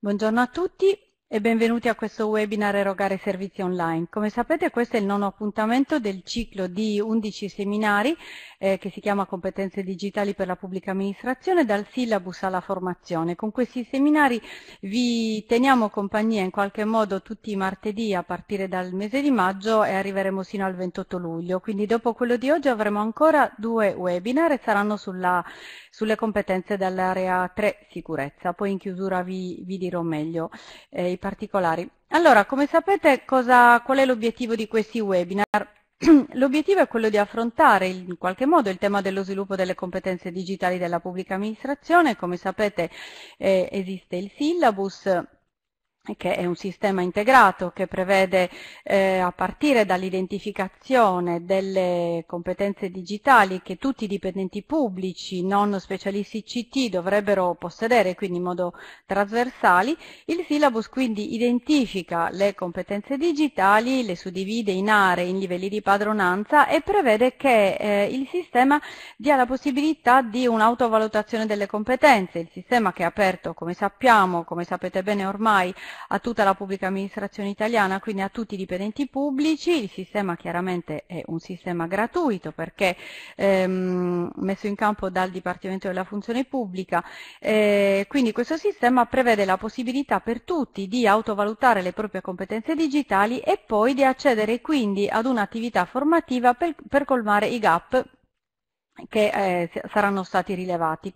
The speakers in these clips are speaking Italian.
Buongiorno a tutti, e benvenuti a questo webinar Erogare Servizi Online. Come sapete questo è il nono appuntamento del ciclo di 11 seminari eh, che si chiama Competenze Digitali per la Pubblica Amministrazione dal syllabus alla formazione. Con questi seminari vi teniamo compagnia in qualche modo tutti i martedì a partire dal mese di maggio e arriveremo sino al 28 luglio. Quindi dopo quello di oggi avremo ancora due webinar e saranno sulla, sulle competenze dell'area 3 sicurezza. Poi in chiusura vi, vi dirò meglio. Eh, particolari. Allora, come sapete cosa, qual è l'obiettivo di questi webinar? L'obiettivo è quello di affrontare in qualche modo il tema dello sviluppo delle competenze digitali della pubblica amministrazione. Come sapete eh, esiste il syllabus che è un sistema integrato che prevede eh, a partire dall'identificazione delle competenze digitali che tutti i dipendenti pubblici non specialisti CT dovrebbero possedere, quindi in modo trasversali, il syllabus quindi identifica le competenze digitali, le suddivide in aree, in livelli di padronanza e prevede che eh, il sistema dia la possibilità di un'autovalutazione delle competenze, il sistema che è aperto, come sappiamo, come sapete bene ormai, a tutta la pubblica amministrazione italiana, quindi a tutti i dipendenti pubblici. Il sistema chiaramente è un sistema gratuito perché ehm, messo in campo dal Dipartimento della Funzione Pubblica, eh, quindi questo sistema prevede la possibilità per tutti di autovalutare le proprie competenze digitali e poi di accedere quindi ad un'attività formativa per, per colmare i gap che eh, saranno stati rilevati.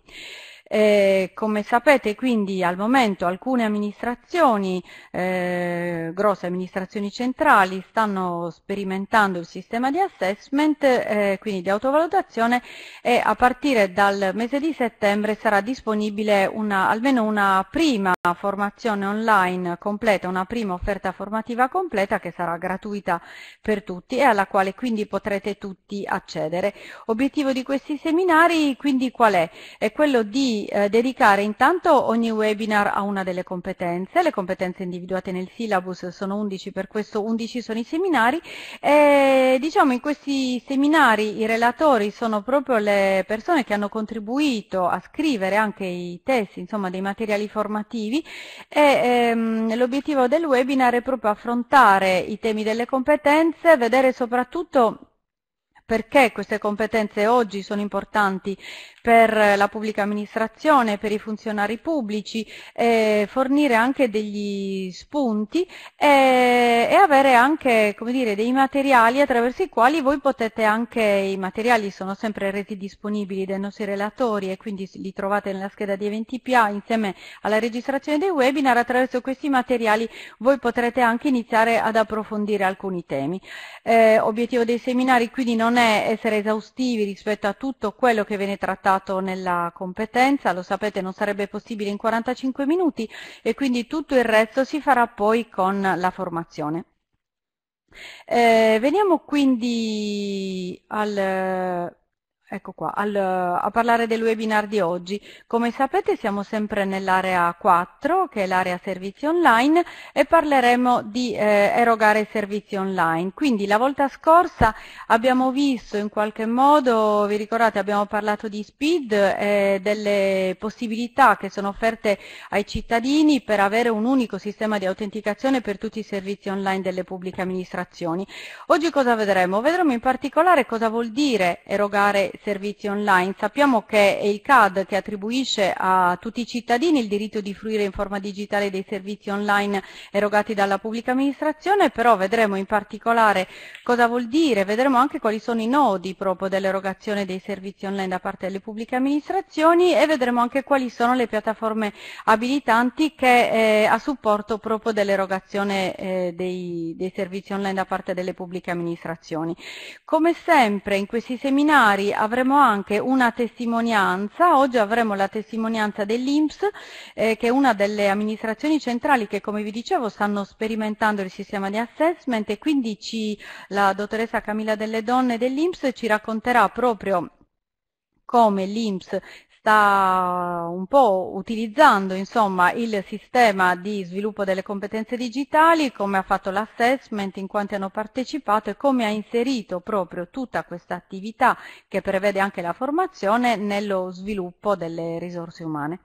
Eh, come sapete quindi al momento alcune amministrazioni, eh, grosse amministrazioni centrali, stanno sperimentando il sistema di assessment, eh, quindi di autovalutazione e a partire dal mese di settembre sarà disponibile una, almeno una prima formazione online completa, una prima offerta formativa completa che sarà gratuita per tutti e alla quale quindi potrete tutti accedere. Obiettivo di questi seminari quindi qual è? È quello di di eh, dedicare intanto ogni webinar a una delle competenze, le competenze individuate nel syllabus sono 11, per questo 11 sono i seminari e diciamo in questi seminari i relatori sono proprio le persone che hanno contribuito a scrivere anche i testi, insomma dei materiali formativi e ehm, l'obiettivo del webinar è proprio affrontare i temi delle competenze, vedere soprattutto perché queste competenze oggi sono importanti per la pubblica amministrazione, per i funzionari pubblici, eh, fornire anche degli spunti e, e avere anche dire, dei materiali attraverso i quali voi potete anche, i materiali sono sempre resi disponibili dai nostri relatori e quindi li trovate nella scheda di eventi PA insieme alla registrazione dei webinar, attraverso questi materiali voi potrete anche iniziare ad approfondire alcuni temi. Eh, obiettivo dei seminari quindi non non è essere esaustivi rispetto a tutto quello che viene trattato nella competenza, lo sapete non sarebbe possibile in 45 minuti e quindi tutto il resto si farà poi con la formazione. Eh, veniamo quindi al Ecco qua, al, a parlare del webinar di oggi. Come sapete siamo sempre nell'area 4, che è l'area servizi online, e parleremo di eh, erogare servizi online. Quindi la volta scorsa abbiamo visto in qualche modo, vi ricordate, abbiamo parlato di SPID e eh, delle possibilità che sono offerte ai cittadini per avere un unico sistema di autenticazione per tutti i servizi online delle pubbliche amministrazioni. Oggi cosa vedremo? Vedremo in particolare cosa vuol dire erogare servizi online. Sappiamo che è il CAD che attribuisce a tutti i cittadini il diritto di fruire in forma digitale dei servizi online erogati dalla pubblica amministrazione, però vedremo in particolare cosa vuol dire, vedremo anche quali sono i nodi proprio dell'erogazione dei servizi online da parte delle pubbliche amministrazioni e vedremo anche quali sono le piattaforme abilitanti che eh, a supporto proprio dell'erogazione eh, dei, dei servizi online da parte delle pubbliche amministrazioni. Come sempre in questi seminari avremo anche una testimonianza, oggi avremo la testimonianza dell'INPS eh, che è una delle amministrazioni centrali che come vi dicevo stanno sperimentando il sistema di assessment e quindi ci, la dottoressa Camilla delle Donne dell'INPS ci racconterà proprio come l'INPS sta un po' utilizzando insomma, il sistema di sviluppo delle competenze digitali, come ha fatto l'assessment, in quanti hanno partecipato e come ha inserito proprio tutta questa attività che prevede anche la formazione nello sviluppo delle risorse umane.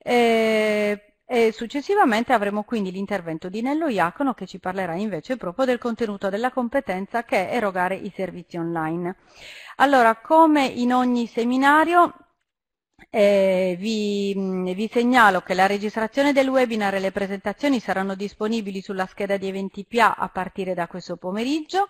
Eh, e successivamente avremo quindi l'intervento di Nello Iacono che ci parlerà invece proprio del contenuto della competenza che è erogare i servizi online. Allora, come in ogni seminario, eh, vi, mm, vi, segnalo che la registrazione del webinar e le presentazioni saranno disponibili sulla scheda di eventi PA a partire da questo pomeriggio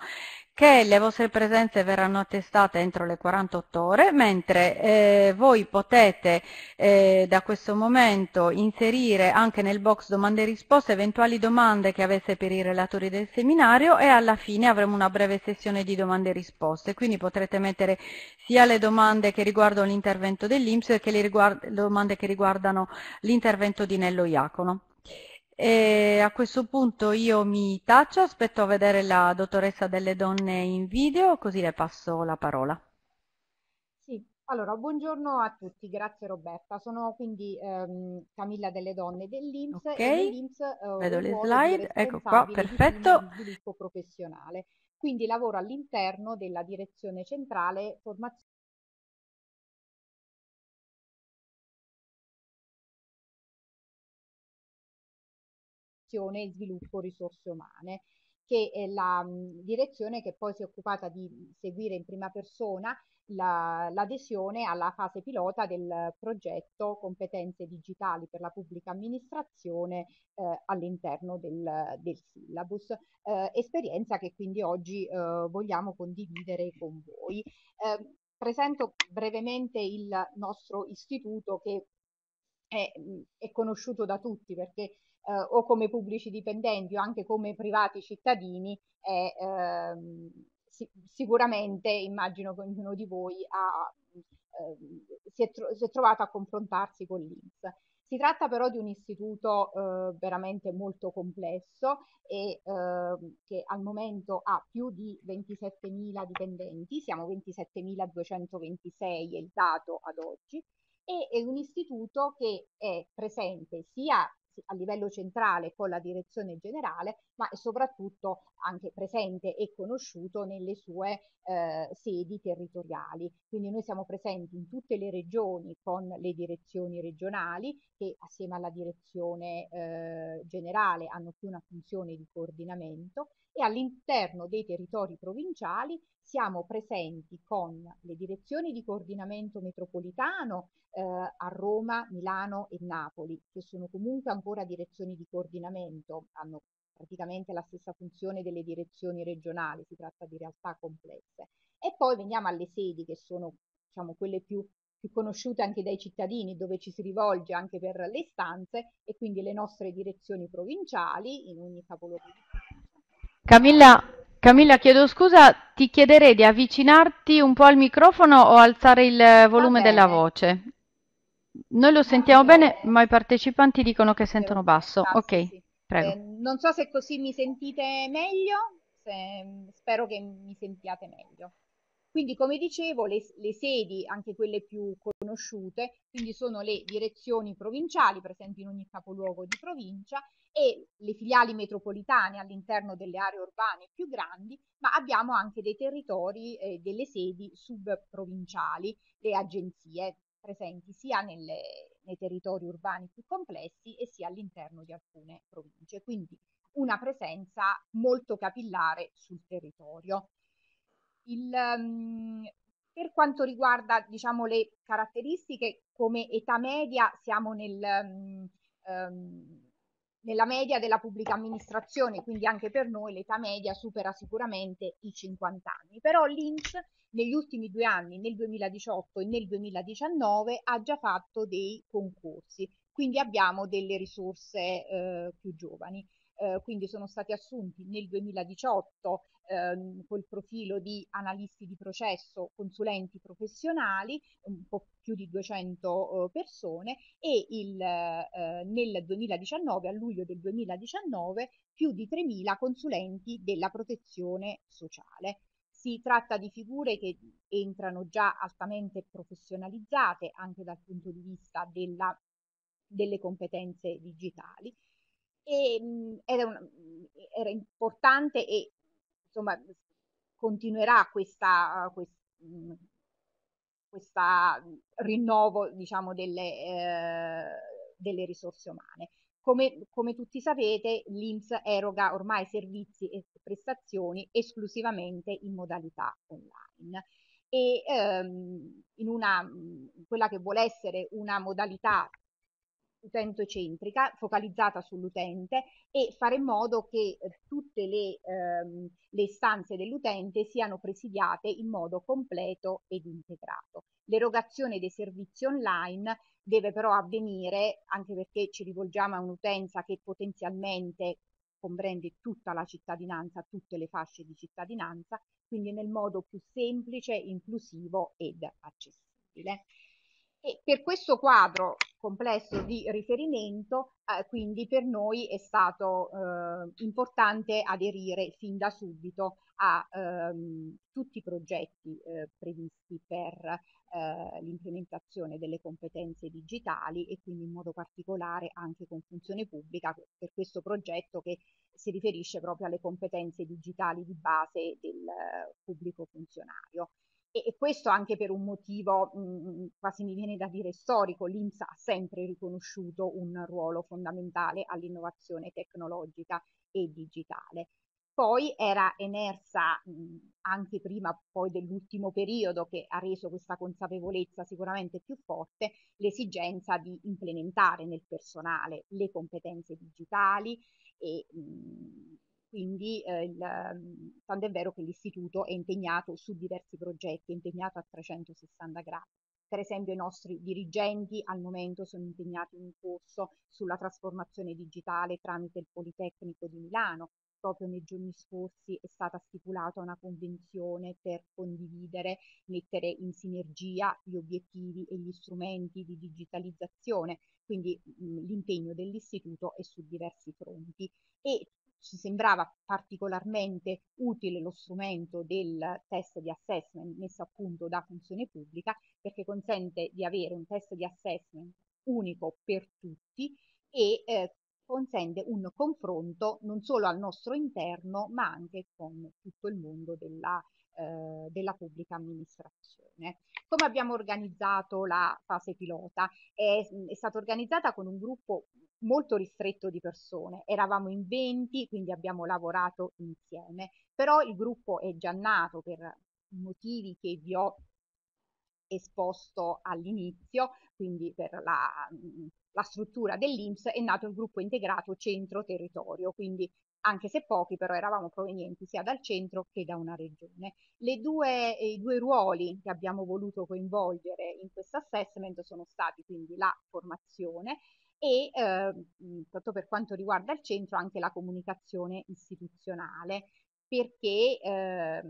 che le vostre presenze verranno attestate entro le 48 ore, mentre eh, voi potete eh, da questo momento inserire anche nel box domande e risposte eventuali domande che avesse per i relatori del seminario e alla fine avremo una breve sessione di domande e risposte, quindi potrete mettere sia le domande che riguardano l'intervento dell'Inps che le domande che riguardano l'intervento di Nello Iacono. E a questo punto io mi taccio, aspetto a vedere la dottoressa delle donne in video, così le passo la parola. Sì, allora buongiorno a tutti, grazie Roberta. Sono quindi ehm, Camilla delle donne dell'IMSS Ok, dell'IMS, eh, vedo le slide, ecco qua, perfetto. Di Quindi lavoro all'interno della direzione centrale formazione formazione e sviluppo risorse umane, che è la mm, direzione che poi si è occupata di seguire in prima persona la, l'adesione alla fase pilota del progetto Competenze digitali per la pubblica amministrazione eh, all'interno del, del syllabus, eh, esperienza che quindi oggi eh, vogliamo condividere con voi. Eh, presento brevemente il nostro istituto che è, mm, è conosciuto da tutti perché eh, o come pubblici dipendenti o anche come privati cittadini è ehm, si- sicuramente immagino che ognuno di voi ha, ehm, si, è tro- si, è trovato a confrontarsi con l'INPS. Si tratta però di un istituto eh, veramente molto complesso e eh, che al momento ha più di 27.000 dipendenti, siamo 27.226 è il dato ad oggi, e è un istituto che è presente sia a livello centrale con la direzione generale, ma è soprattutto anche presente e conosciuto nelle sue eh, sedi territoriali. Quindi noi siamo presenti in tutte le regioni con le direzioni regionali che assieme alla direzione eh, generale hanno più una funzione di coordinamento e all'interno dei territori provinciali siamo presenti con le direzioni di coordinamento metropolitano eh, a Roma, Milano e Napoli, che sono comunque ancora direzioni di coordinamento, hanno praticamente la stessa funzione delle direzioni regionali, si tratta di realtà complesse. E poi veniamo alle sedi che sono diciamo, quelle più, più conosciute anche dai cittadini, dove ci si rivolge anche per le istanze e quindi le nostre direzioni provinciali in ogni capoluogo Camilla, Camilla, chiedo scusa, ti chiederei di avvicinarti un po' al microfono o alzare il volume della voce. Noi lo sentiamo bene, ma i partecipanti dicono che sentono basso. Ah, ok, prego. Eh, non so se così mi sentite meglio, se, spero che mi sentiate meglio. Quindi, come dicevo, le, le, sedi, anche quelle più conosciute, quindi sono le direzioni provinciali presenti in ogni capoluogo di provincia e le filiali metropolitane all'interno delle aree urbane più grandi, ma abbiamo anche dei territori, eh, delle sedi subprovinciali, le agenzie presenti sia nelle, nei territori urbani più complessi e sia all'interno di alcune province. Quindi una presenza molto capillare sul territorio. Il, um, per quanto riguarda diciamo, le caratteristiche, come età media siamo nel, um, nella media della pubblica amministrazione, quindi anche per noi l'età media supera sicuramente i 50 anni. Però l'Inps negli ultimi due anni, nel 2018 e nel 2019, ha già fatto dei concorsi, quindi abbiamo delle risorse eh, più giovani eh, quindi sono stati assunti nel 2018 ehm, col profilo di analisti di processo, consulenti professionali, un po' più di 200 eh, persone e il, eh, nel 2019, a luglio del 2019, più di 3.000 consulenti della protezione sociale. Si tratta di figure che entrano già altamente professionalizzate anche dal punto di vista della, delle competenze digitali e, mh, mhmm, era, un, mhmm, era, importante e insomma continuerà questa, mhmm, questa, questa rinnovo diciamo, delle, eh, delle risorse umane. Come, come, tutti sapete, l'INPS eroga ormai servizi e prestazioni esclusivamente in modalità online. E ehm, in una, quella che vuole essere una modalità utentocentrica, focalizzata sull'utente e fare in modo che eh, tutte le, ehm, le istanze dell'utente siano presidiate in modo completo ed integrato. L'erogazione dei servizi online deve però avvenire, anche perché ci rivolgiamo a un'utenza che potenzialmente comprende tutta la cittadinanza, tutte le fasce di cittadinanza, quindi nel modo più semplice, inclusivo ed accessibile. E per questo quadro complesso di riferimento, eh, quindi per noi è stato eh, importante aderire fin da subito a ehm, tutti i progetti eh, previsti per eh, l'implementazione delle competenze digitali e quindi in modo particolare anche con funzione pubblica per questo progetto che si riferisce proprio alle competenze digitali di base del eh, pubblico funzionario e, e questo anche per un motivo, mh, mm, mm, quasi mi viene da dire storico, l'INSA ha sempre riconosciuto un ruolo fondamentale all'innovazione tecnologica e digitale. Poi era emersa mh, mm, anche prima poi dell'ultimo periodo che ha reso questa consapevolezza sicuramente più forte l'esigenza di implementare nel personale le competenze digitali e mh, quindi eh, il, mhmm, tanto è vero che l'istituto è impegnato su diversi progetti, è impegnato a 360 gradi. Per esempio i nostri dirigenti al momento sono impegnati in un corso sulla trasformazione digitale tramite il Politecnico di Milano. Proprio nei giorni scorsi è stata stipulata una convenzione per condividere, mettere in sinergia gli obiettivi e gli strumenti di digitalizzazione, quindi mhmm, l'impegno dell'istituto è su diversi fronti e ci sembrava particolarmente utile lo strumento del test di assessment messo a punto da funzione pubblica perché consente di avere un test di assessment unico per tutti e eh, consente un confronto non solo al nostro interno ma anche con tutto il mondo della, eh, della pubblica amministrazione. Come abbiamo organizzato la fase pilota? È, è stata organizzata con un gruppo molto ristretto di persone, eravamo in 20, quindi abbiamo lavorato insieme, però il gruppo è già nato per motivi che vi ho esposto all'inizio, quindi per la, la struttura dell'Inps, è nato il gruppo integrato centro-territorio, quindi anche se pochi, però eravamo provenienti sia dal centro che da una regione. Due, eh, I due ruoli che abbiamo voluto coinvolgere in questo assessment sono stati quindi la formazione e, eh, per quanto riguarda il centro, anche la comunicazione istituzionale, perché eh,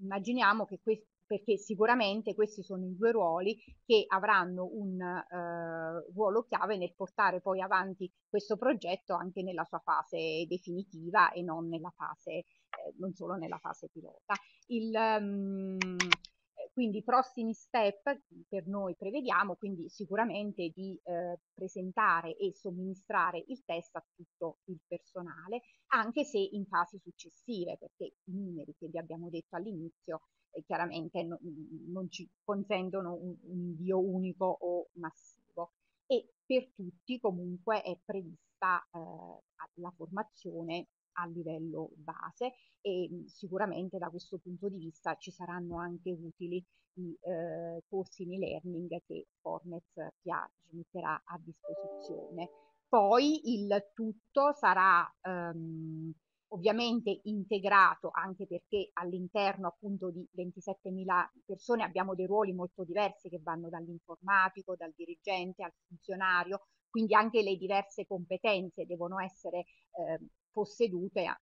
immaginiamo che questo perché sicuramente questi sono i due ruoli che avranno un eh, ruolo chiave nel portare poi avanti questo progetto anche nella sua fase definitiva e non, fase, eh, non solo nella fase pilota. Il, um, quindi i prossimi step per noi prevediamo quindi sicuramente di eh, presentare e somministrare il test a tutto il personale, anche se in fasi successive, perché i numeri che vi abbiamo detto all'inizio eh, chiaramente no, non ci consentono un, un invio unico o massivo. E per tutti comunque è prevista eh, la formazione a livello base e sicuramente da questo punto di vista ci saranno anche utili i eh, corsi in e-learning che Fornets PA metterà a disposizione. Poi il tutto sarà ehm, ovviamente integrato anche perché all'interno appunto di 27.000 persone abbiamo dei ruoli molto diversi che vanno dall'informatico, dal dirigente al funzionario, quindi anche le diverse competenze devono essere eh, possedute a,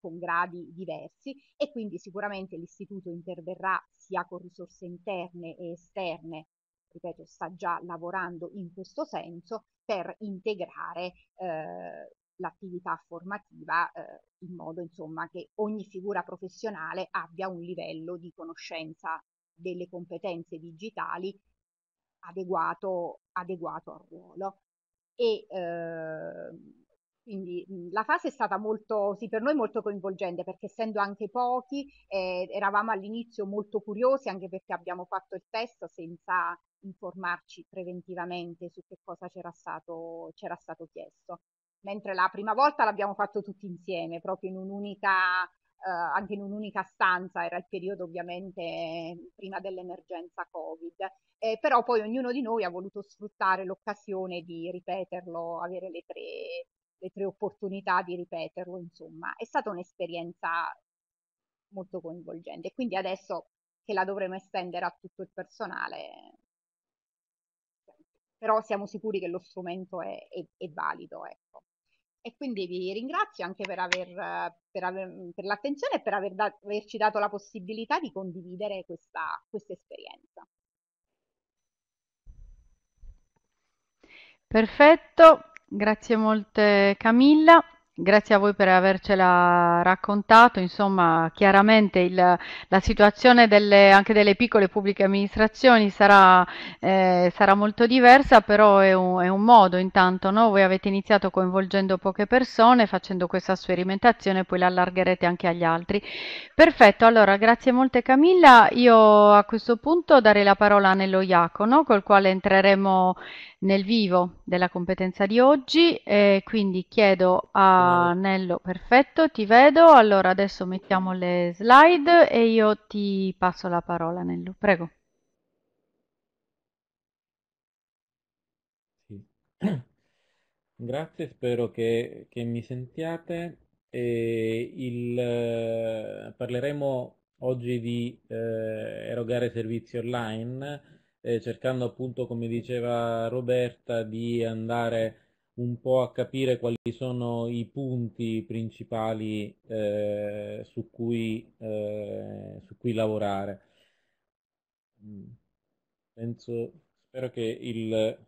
con gradi diversi e quindi sicuramente l'istituto interverrà sia con risorse interne e esterne, ripeto, sta già lavorando in questo senso per integrare eh, l'attività formativa eh, in modo insomma che ogni figura professionale abbia un livello di conoscenza delle competenze digitali adeguato, adeguato al ruolo. E, eh, quindi mhmm, la fase è stata molto, sì, per noi molto coinvolgente perché essendo anche pochi eh, eravamo all'inizio molto curiosi anche perché abbiamo fatto il testo senza informarci preventivamente su che cosa c'era stato, c'era stato chiesto. Mentre la prima volta l'abbiamo fatto tutti insieme, proprio in un'unica, eh, anche in un'unica stanza, era il periodo ovviamente eh, prima dell'emergenza Covid, eh, però poi ognuno di noi ha voluto sfruttare l'occasione di ripeterlo, avere le tre, le tre opportunità di ripeterlo, insomma, è stata un'esperienza molto coinvolgente. Quindi adesso che la dovremo estendere a tutto il personale, però siamo sicuri che lo strumento è, è, è valido. Ecco. E quindi vi ringrazio anche per, aver, per, aver, per l'attenzione e per aver da, averci dato la possibilità di condividere questa, questa esperienza. Perfetto, Grazie molte Camilla. Grazie a voi per avercela raccontato, insomma chiaramente il, la situazione delle, anche delle piccole pubbliche amministrazioni sarà, eh, sarà molto diversa, però è un, è un modo intanto, no? voi avete iniziato coinvolgendo poche persone, facendo questa sperimentazione, poi la allargherete anche agli altri. Perfetto, allora grazie molte Camilla, io a questo punto darei la parola a Nello Iacono, col quale entreremo nel vivo della competenza di oggi e quindi chiedo a Nello, perfetto, ti vedo, allora adesso mettiamo le slide e io ti passo la parola Nello, prego. Sì. Grazie, spero che, che mi sentiate. Il, eh, parleremo oggi di eh, erogare servizi online eh, cercando appunto, come diceva Roberta, di andare un po' a capire quali sono i punti principali eh, su, cui, eh, su, cui, lavorare. Mm. Penso, spero che il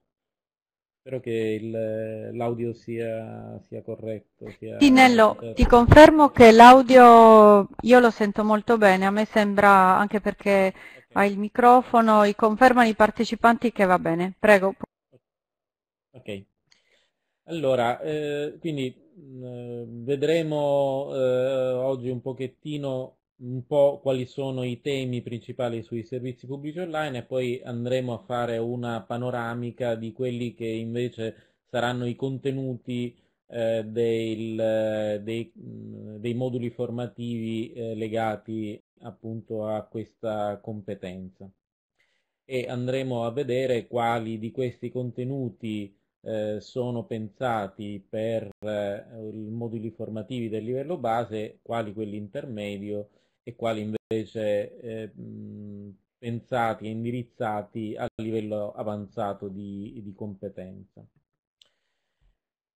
Spero che l'audio sia, sia, corretto. Sia... Tinello, certo. ti confermo che l'audio io lo sento molto bene, a me sembra anche perché okay. hai il microfono, e confermano i partecipanti che va bene. Prego. Ok. Allora, eh, quindi mh, mm, vedremo eh, oggi un pochettino un po' quali sono i temi principali sui servizi pubblici online e poi andremo a fare una panoramica di quelli che invece saranno i contenuti eh, del, dei, dei, moduli formativi eh, legati appunto a questa competenza e andremo a vedere quali di questi contenuti eh, sono pensati per eh, i moduli formativi del livello base, quali quelli intermedio e quali invece eh, pensati e indirizzati a livello avanzato di, di competenza.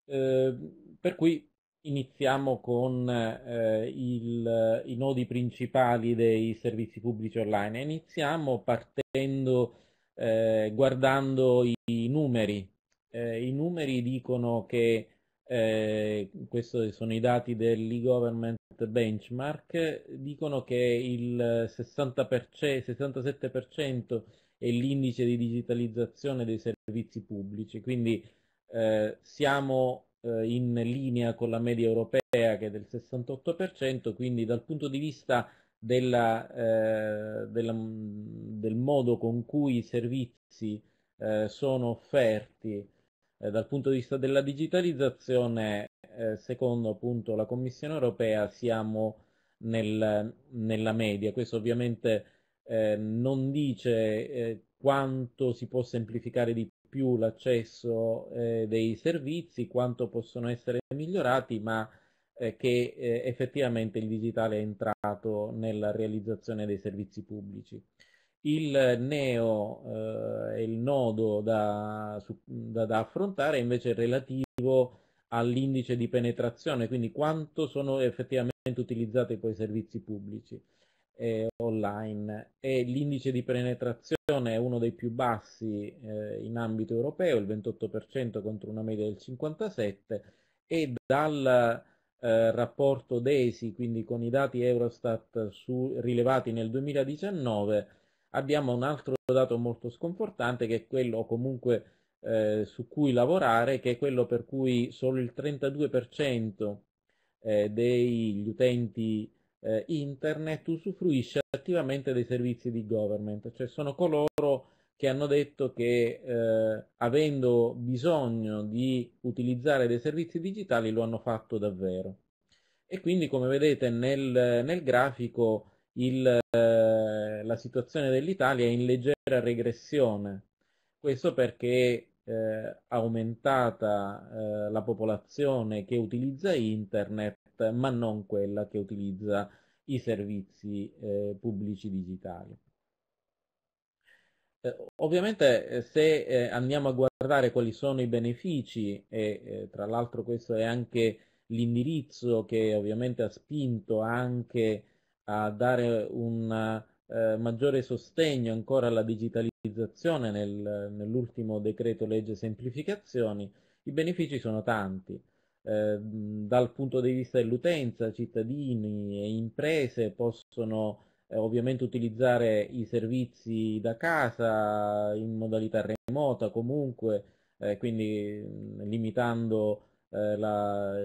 Eh, per cui iniziamo con eh, il, i nodi principali dei servizi pubblici online. Iniziamo partendo eh, guardando i, i numeri. Eh, I numeri dicono che eh, questi sono i dati dell'e-government Benchmark dicono che il 60 67% è l'indice di digitalizzazione dei servizi pubblici, quindi eh, siamo eh, in linea con la media europea che è del 68%, quindi dal punto di vista della, eh, della, mm, del modo con cui i servizi eh, sono offerti eh, dal punto di vista della digitalizzazione eh, secondo appunto la Commissione europea siamo nel, nella media. Questo ovviamente eh, non dice eh, quanto si può semplificare di più l'accesso eh, dei servizi, quanto possono essere migliorati, ma eh, che effettivamente il digitale è entrato nella realizzazione dei servizi pubblici. Il neo eh, il nodo da, su, da, da affrontare è invece relativo all'indice di penetrazione, quindi quanto sono effettivamente utilizzati poi i servizi pubblici eh, online. E l'indice di penetrazione è uno dei più bassi eh, in ambito europeo, il 28% contro una media del 57%, e dal eh, rapporto DESI, quindi con i dati Eurostat su, rilevati nel 2019, abbiamo un altro dato molto sconfortante che è quello comunque eh, su cui lavorare, che è quello per cui solo il 32% eh, degli utenti eh, internet usufruisce attivamente dei servizi di government, cioè sono coloro che hanno detto che eh, avendo bisogno di utilizzare dei servizi digitali lo hanno fatto davvero. E quindi come vedete nel, nel grafico il, eh, la situazione dell'Italia è in leggera regressione, questo perché eh, aumentata eh, la popolazione che utilizza internet, ma non quella che utilizza i servizi eh, pubblici digitali. Eh, ovviamente eh, se eh, andiamo a guardare quali sono i benefici, e tra l'altro questo è anche l'indirizzo che ovviamente ha spinto anche a dare un maggiore sostegno ancora alla digitalizzazione, utilizzazione nel, nell'ultimo decreto legge semplificazioni, i benefici sono tanti. Eh, dal punto di vista dell'utenza, cittadini e imprese possono eh, ovviamente utilizzare i servizi da casa in modalità remota comunque, eh, quindi limitando eh, la,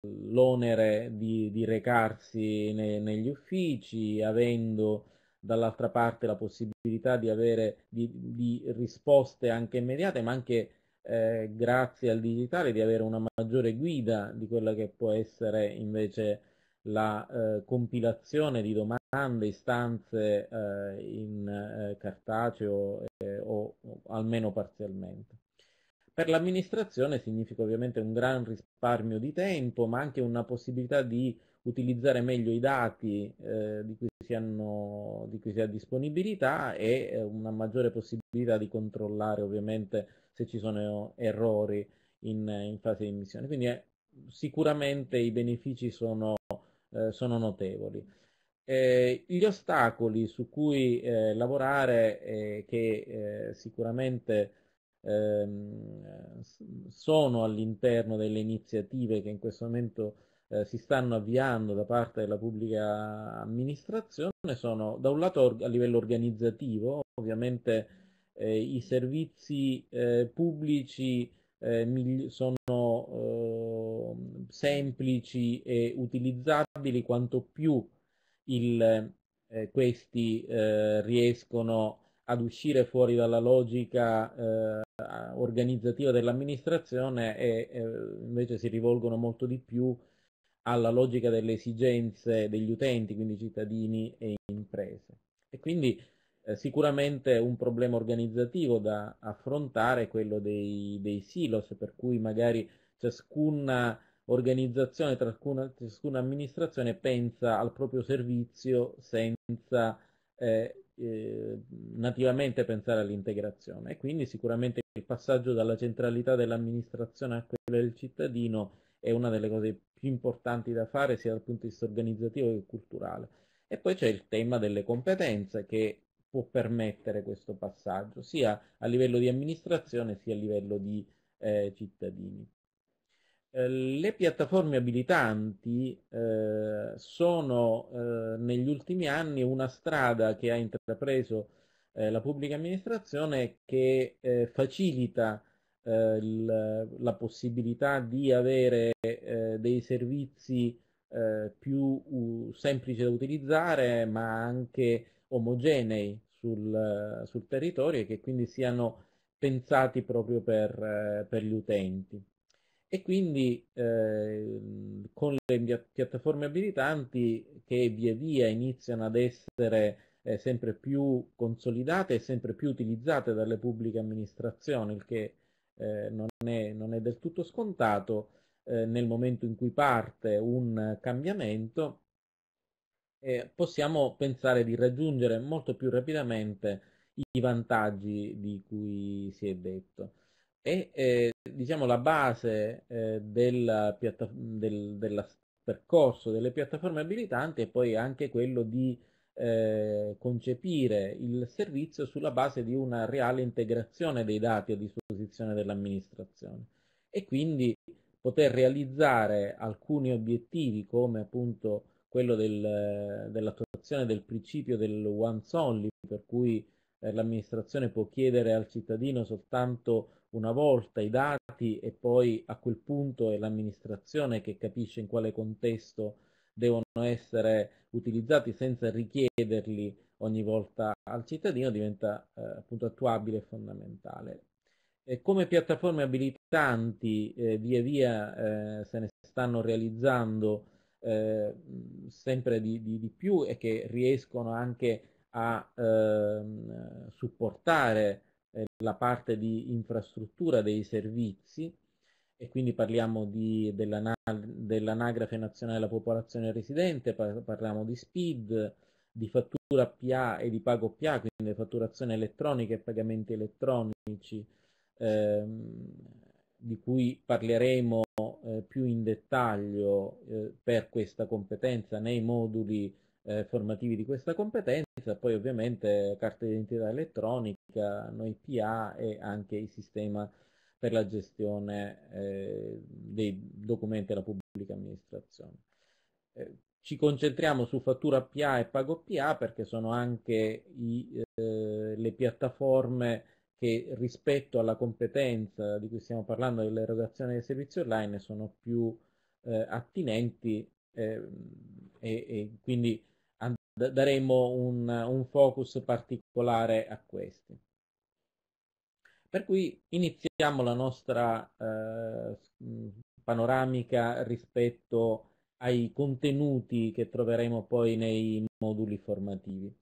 l'onere di, di recarsi ne, negli uffici, avendo dall'altra parte la possibilità di avere di, di risposte anche immediate, ma anche eh, grazie al digitale di avere una maggiore guida di quella che può essere invece la eh, compilazione di domande, istanze eh, in eh, cartaceo eh, o, o almeno parzialmente. Per l'amministrazione significa ovviamente un gran risparmio di tempo, ma anche una possibilità di utilizzare meglio i dati eh, di, cui si hanno, di cui si ha disponibilità e eh, una maggiore possibilità di controllare ovviamente se ci sono errori in, in fase di emissione. Quindi eh, sicuramente i benefici sono, eh, sono notevoli. Eh, gli ostacoli su cui lavorare che sicuramente ehm, sono all'interno delle iniziative che in questo momento eh, si stanno avviando da parte della pubblica amministrazione sono da un lato a livello organizzativo, ovviamente eh, i servizi eh, pubblici eh, migli- sono eh, semplici e utilizzabili quanto più il, eh, questi riescono ad uscire fuori dalla logica organizzativa dell'amministrazione e invece si rivolgono molto di più alla logica delle esigenze degli utenti, quindi cittadini e imprese. E quindi eh, sicuramente un problema organizzativo da affrontare è quello dei, dei silos, per cui magari ciascuna organizzazione, ciascuna, ciascuna amministrazione pensa al proprio servizio senza eh, eh, nativamente pensare all'integrazione. E quindi sicuramente il passaggio dalla centralità dell'amministrazione a quella del cittadino è una delle cose più importanti da fare sia dal punto di vista organizzativo che culturale. E poi c'è il tema delle competenze che può permettere questo passaggio, sia a livello di amministrazione sia a livello di eh, cittadini. Eh, le piattaforme abilitanti eh, sono eh, negli ultimi anni una strada che ha intrapreso eh, la pubblica amministrazione che facilita eh, il, la possibilità di avere eh, dei servizi eh, più uh, semplici da utilizzare ma anche omogenei sul, sul, territorio e che quindi siano pensati proprio per, eh, per gli utenti. E quindi ehm, con le piattaforme abilitanti che via via iniziano ad essere eh, sempre più consolidate e sempre più utilizzate dalle pubbliche amministrazioni, il che eh, non, è, non, è, del tutto scontato eh, nel momento in cui parte un cambiamento eh, possiamo pensare di raggiungere molto più rapidamente i vantaggi di cui si è detto. E eh, diciamo la base eh, della piatta, del, della percorso delle piattaforme abilitanti è poi anche quello di eh, concepire il servizio sulla base di una reale integrazione dei dati a disposizione dell'amministrazione e quindi poter realizzare alcuni obiettivi come appunto quello del, dell'attuazione del principio del once only, per cui eh, l'amministrazione può chiedere al cittadino soltanto una volta i dati e poi a quel punto è l'amministrazione che capisce in quale contesto devono essere utilizzati senza richiederli ogni volta al cittadino diventa eh, appunto attuabile e fondamentale. E come piattaforme abilitanti eh, via via eh, se ne stanno realizzando eh, sempre di, di, di, più e che riescono anche a ehm, supportare eh, la parte di infrastruttura dei servizi e quindi parliamo di, dell'ana- dell'anagrafe nazionale della popolazione residente, par- parliamo di SPID, di fattura PA e di pago PA, quindi fatturazione elettronica e pagamenti elettronici, ehm, di cui parleremo eh, più in dettaglio eh, per questa competenza nei moduli eh, formativi di questa competenza, poi ovviamente carta d'identità elettronica, noi PA e anche il sistema per la gestione eh, dei documenti della pubblica amministrazione. Eh, ci concentriamo su Fattura PA e Pago PA perché sono anche i, eh, le piattaforme che rispetto alla competenza di cui stiamo parlando dell'erogazione dei servizi online sono più eh, attinenti eh, e, e, quindi daremo un, un focus particolare a questi. Per cui iniziamo la nostra eh, panoramica rispetto ai contenuti che troveremo poi nei moduli formativi.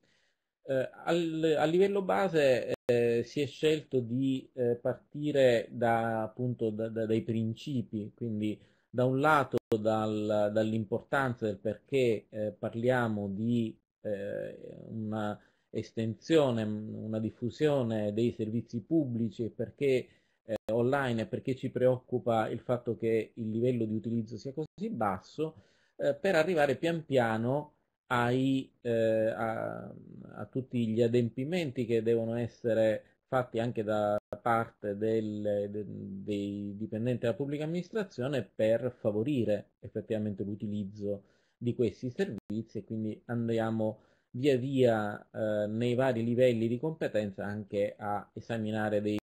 Eh, al, a livello base eh, si è scelto di eh, partire da, appunto, da, da, dai principi, quindi da un lato dal, dall'importanza del perché eh, parliamo di eh, una estensione, una diffusione dei servizi pubblici perché eh, online perché ci preoccupa il fatto che il livello di utilizzo sia così basso, eh, per arrivare pian piano ai, eh, a, a, tutti gli adempimenti che devono essere fatti anche da parte del, de, dei dipendenti della pubblica amministrazione per favorire effettivamente l'utilizzo di questi servizi e quindi andiamo via via eh, nei vari livelli di competenza anche a esaminare dei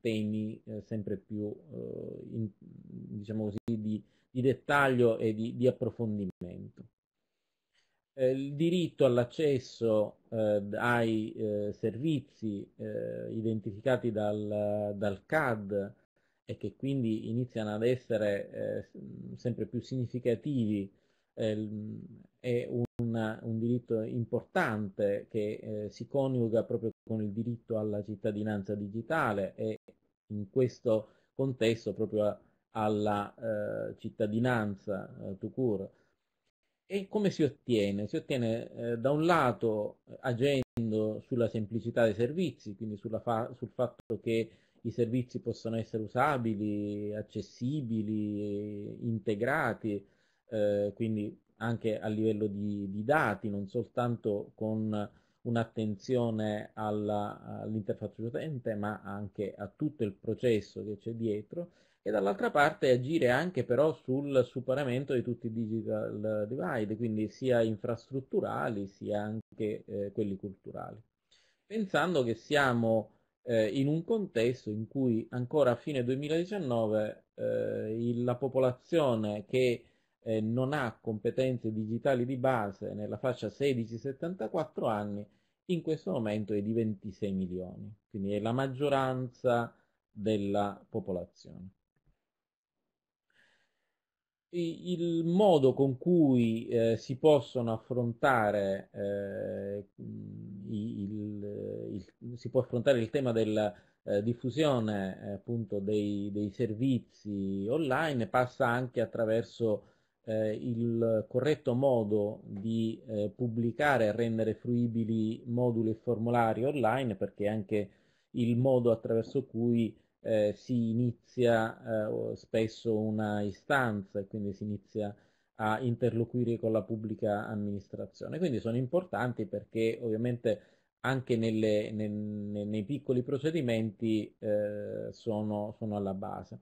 temi eh, sempre più eh, in, diciamo così, di, di, dettaglio e di, di approfondimento. Eh, il diritto all'accesso eh, ai eh, servizi identificati dal, dal, CAD e che quindi iniziano ad essere sempre più significativi è un, un diritto importante che eh, si coniuga proprio con il diritto alla cittadinanza digitale e in questo contesto proprio alla eh, cittadinanza eh, to cure. E come si ottiene? Si ottiene eh, da un lato eh, agendo sulla semplicità dei servizi, quindi fa- sul fatto che i servizi possano essere usabili, accessibili, integrati, eh, quindi anche a livello di, di dati, non soltanto con un'attenzione all'interfaccia all utente, ma anche a tutto il processo che c'è dietro e dall'altra parte agire anche però sul superamento di tutti i digital divide, quindi sia infrastrutturali sia anche eh, quelli culturali. Pensando che siamo eh, in un contesto in cui ancora a fine 2019 eh, la popolazione che eh, non ha competenze digitali di base nella fascia 16-74 anni, in questo momento è di 26 milioni, quindi è la maggioranza della popolazione. Il modo con cui eh, si possono affrontare, eh, il, il, si può affrontare il tema della eh, diffusione eh, appunto dei, dei, servizi online passa anche attraverso eh, il corretto modo di eh, pubblicare e rendere fruibili moduli e formulari online perché è anche il modo attraverso cui eh, si inizia eh, spesso una istanza e quindi si inizia a interloquire con la pubblica amministrazione. Quindi sono importanti perché ovviamente anche nelle, nel, nei piccoli procedimenti eh, sono, sono alla base.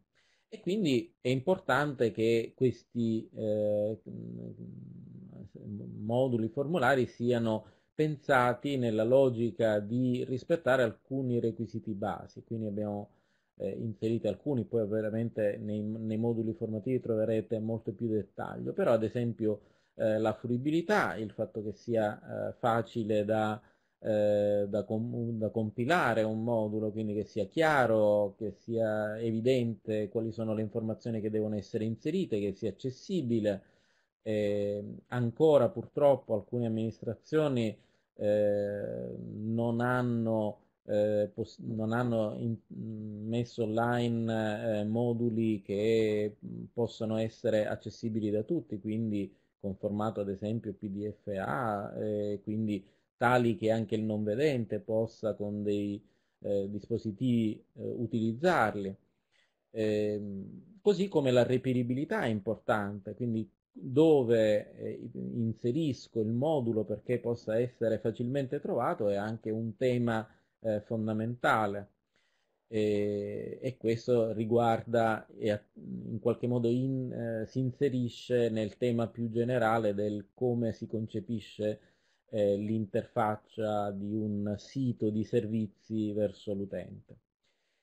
E quindi è importante che questi eh, moduli formulari siano pensati nella logica di rispettare alcuni requisiti basi, quindi abbiamo eh, inserito alcuni, poi veramente nei, nei, moduli formativi troverete molto più dettaglio, però ad esempio eh, la fruibilità, il fatto che sia eh, facile da eh, da, com- da, compilare un modulo, quindi che sia chiaro, che sia evidente quali sono le informazioni che devono essere inserite, che sia accessibile. Eh, ancora purtroppo alcune amministrazioni eh, non hanno, eh, pos- non hanno messo online eh, moduli che mm, possono essere accessibili da tutti, quindi con formato ad esempio PDFA, a quindi tali che anche il non vedente possa con dei eh, dispositivi eh, utilizzarli. Ehm, così come la reperibilità è importante, quindi dove eh, inserisco il modulo perché possa essere facilmente trovato è anche un tema eh, fondamentale e, e, questo riguarda e in qualche modo in, eh, si inserisce nel tema più generale del come si concepisce eh, l'interfaccia di un sito di servizi verso l'utente.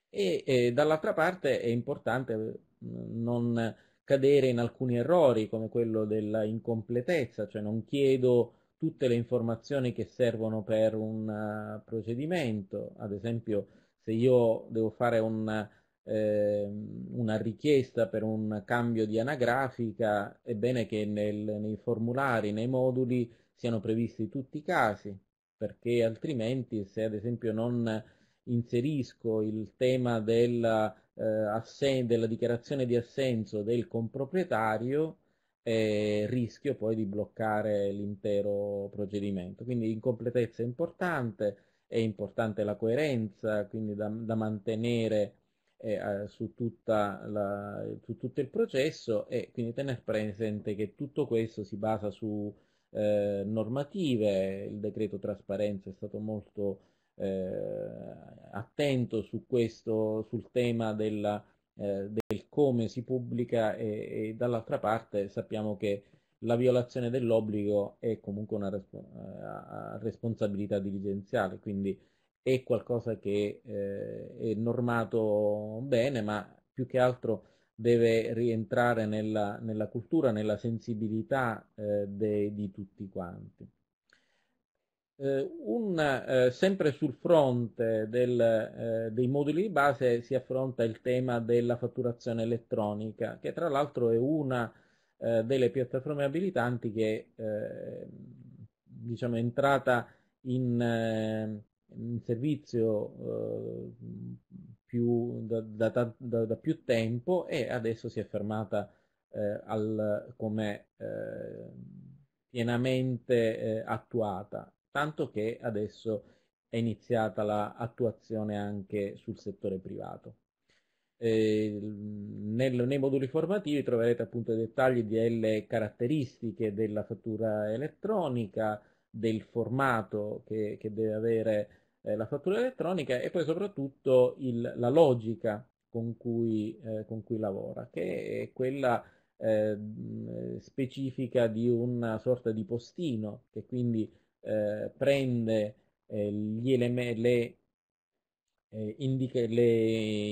E eh, dall'altra parte è importante non cadere in alcuni errori come quello della incompletezza, cioè non chiedo tutte le informazioni che servono per un uh, procedimento, ad esempio se io devo fare un ehm, una richiesta per un cambio di anagrafica, è bene che nel, nei formulari, nei moduli siano previsti tutti i casi, perché altrimenti se ad esempio non inserisco il tema della, eh, assen- della dichiarazione di assenso del comproprietario, eh, rischio poi di bloccare l'intero procedimento. Quindi incompletezza è importante, è importante la coerenza, quindi da, da mantenere eh, su, la, su tutto il processo e quindi tenere presente che tutto questo si basa su eh, normative, il decreto trasparenza è stato molto eh, attento su questo, sul tema della, eh, del come si pubblica e, e dall'altra parte sappiamo che la violazione dell'obbligo è comunque una resp- eh, responsabilità dirigenziale, quindi è qualcosa che eh, è normato bene, ma più che altro deve rientrare nella, nella cultura, nella sensibilità eh, de, di tutti quanti. Eh, un, eh, sempre sul fronte del, eh, dei moduli di base si affronta il tema della fatturazione elettronica, che tra l'altro è una eh, delle piattaforme abilitanti che eh, diciamo, è entrata in, in servizio più, da, da, da, da più tempo e adesso si è fermata eh, al, come eh, pienamente eh, attuata, tanto che adesso è iniziata l'attuazione anche sul settore privato. Eh, nel, nei moduli formativi troverete appunto i dettagli delle caratteristiche della fattura elettronica, del formato che, che deve avere eh, la fattura elettronica e poi soprattutto il, la logica con cui, eh, con cui, lavora, che è quella eh, specifica di una sorta di postino che quindi eh, prende eh, gli elementi, le, eh, indica le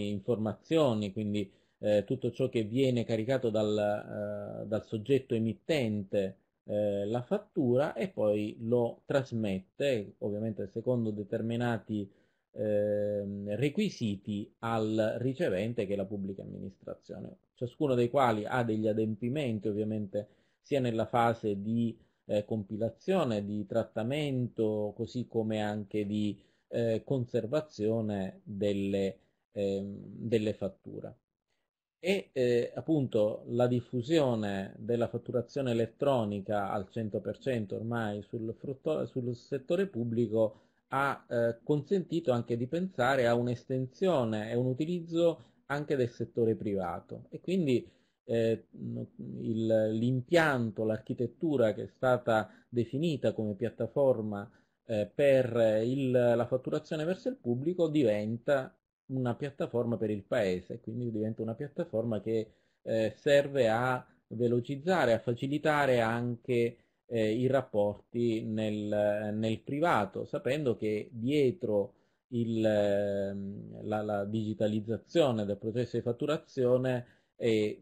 informazioni, quindi tutto ciò che viene caricato dal, dal soggetto emittente eh, la fattura e poi lo trasmette, ovviamente secondo determinati eh, requisiti, al ricevente che è la pubblica amministrazione, ciascuno dei quali ha degli adempimenti ovviamente sia nella fase di eh, compilazione, di trattamento, così come anche di eh, conservazione delle, ehm, delle fatture e eh, appunto la diffusione della fatturazione elettronica al 100% ormai sul, frutto, sul settore pubblico ha eh, consentito anche di pensare a un'estensione e un utilizzo anche del settore privato e quindi eh, il, l'impianto, l'architettura che è stata definita come piattaforma eh, per il, la fatturazione verso il pubblico diventa una piattaforma per il paese, quindi diventa una piattaforma che eh, serve a velocizzare, a facilitare anche eh, i rapporti nel, nel, privato, sapendo che dietro il, ehm, la, la, digitalizzazione del processo di fatturazione eh,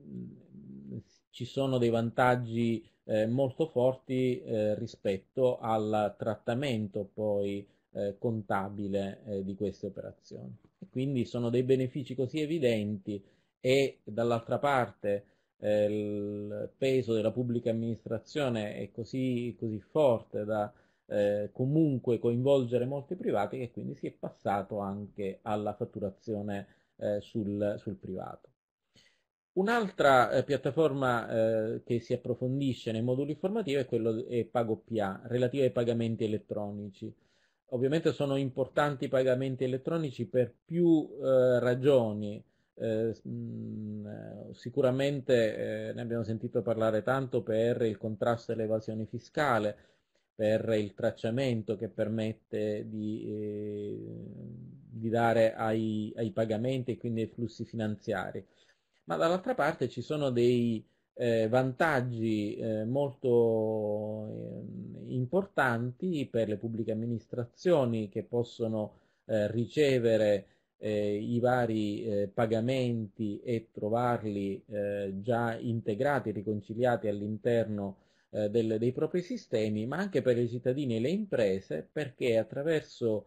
ci sono dei vantaggi eh, molto forti eh, rispetto al trattamento poi eh, contabile eh, di queste operazioni quindi sono dei benefici così evidenti e dall'altra parte eh, il peso della pubblica amministrazione è così, così forte da eh, comunque coinvolgere molti privati che quindi si è passato anche alla fatturazione eh, sul, sul, privato. Un'altra eh, piattaforma eh, che si approfondisce nei moduli formativi è quello è PagoPA, relativa ai pagamenti elettronici. Ovviamente sono importanti i pagamenti elettronici per più eh, ragioni, eh, mm, eh sicuramente eh, ne abbiamo sentito parlare tanto per il contrasto all'evasione fiscale, per il tracciamento che permette di, eh, di dare ai, ai, pagamenti e quindi ai flussi finanziari. Ma dall'altra parte ci sono dei eh, vantaggi eh, molto eh, importanti per le pubbliche amministrazioni che possono eh, ricevere eh, i vari eh, pagamenti e trovarli già integrati, riconciliati all'interno del, dei propri sistemi, ma anche per i cittadini e le imprese perché attraverso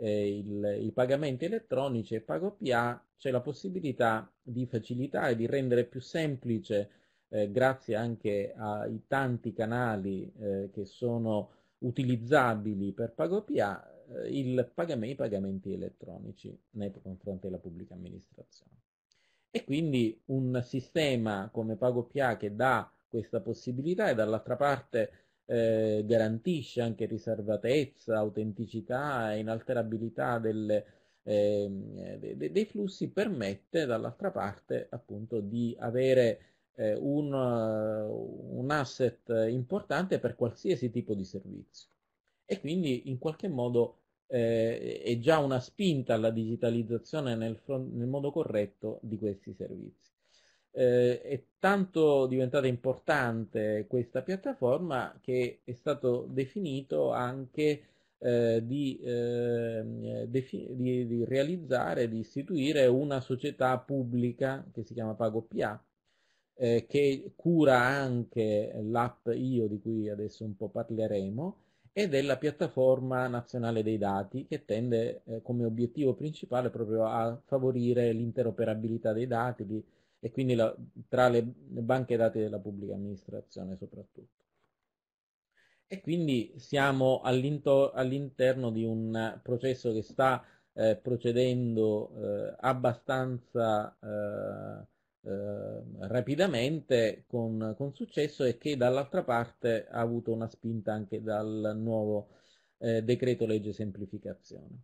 il, i pagamenti elettronici e PagoPA c'è la possibilità di facilitare, di rendere più semplice eh, grazie anche ai tanti canali eh, che sono utilizzabili per PagoPA, eh, il pagame, i pagamenti elettronici nei confronti della pubblica amministrazione. E quindi un sistema come PagoPA che dà questa possibilità e dall'altra parte eh, garantisce anche riservatezza, autenticità e inalterabilità delle, eh, de, de, dei flussi, permette dall'altra parte appunto di avere eh, un, un asset importante per qualsiasi tipo di servizio e quindi in qualche modo eh, è già una spinta alla digitalizzazione nel, nel modo corretto di questi servizi. Eh, è tanto diventata importante questa piattaforma che è stato definito anche eh, di, ehm, defi- di, di realizzare, di istituire una società pubblica che si chiama PagoPA eh, che cura anche l'app IO di cui adesso un po' parleremo e della piattaforma nazionale dei dati che tende eh, come obiettivo principale proprio a favorire l'interoperabilità dei dati di, e quindi la, tra le banche dati della pubblica amministrazione soprattutto. E quindi siamo all'interno all di un processo che sta eh, procedendo eh, abbastanza eh, Ehm, rapidamente con, con, successo e che dall'altra parte ha avuto una spinta anche dal nuovo eh, decreto legge semplificazione.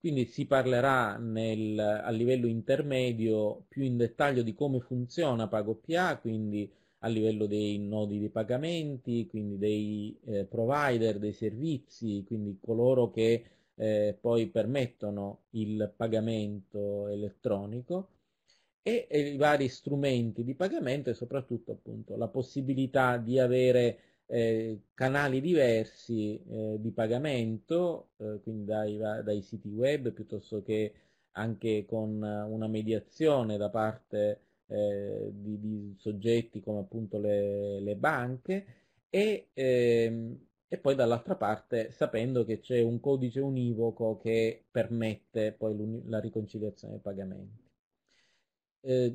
Quindi si parlerà nel, a livello intermedio più in dettaglio di come funziona PagoPA, quindi a livello dei nodi di pagamenti, quindi dei eh, provider, dei servizi, quindi coloro che eh, poi permettono il pagamento elettronico e, i vari strumenti di pagamento e soprattutto appunto la possibilità di avere eh, canali diversi eh, di pagamento, eh, quindi dai, dai, siti web piuttosto che anche con una mediazione da parte eh, di, di, soggetti come appunto le, le banche e, ehm, e poi dall'altra parte sapendo che c'è un codice univoco che permette poi la riconciliazione dei pagamenti eh,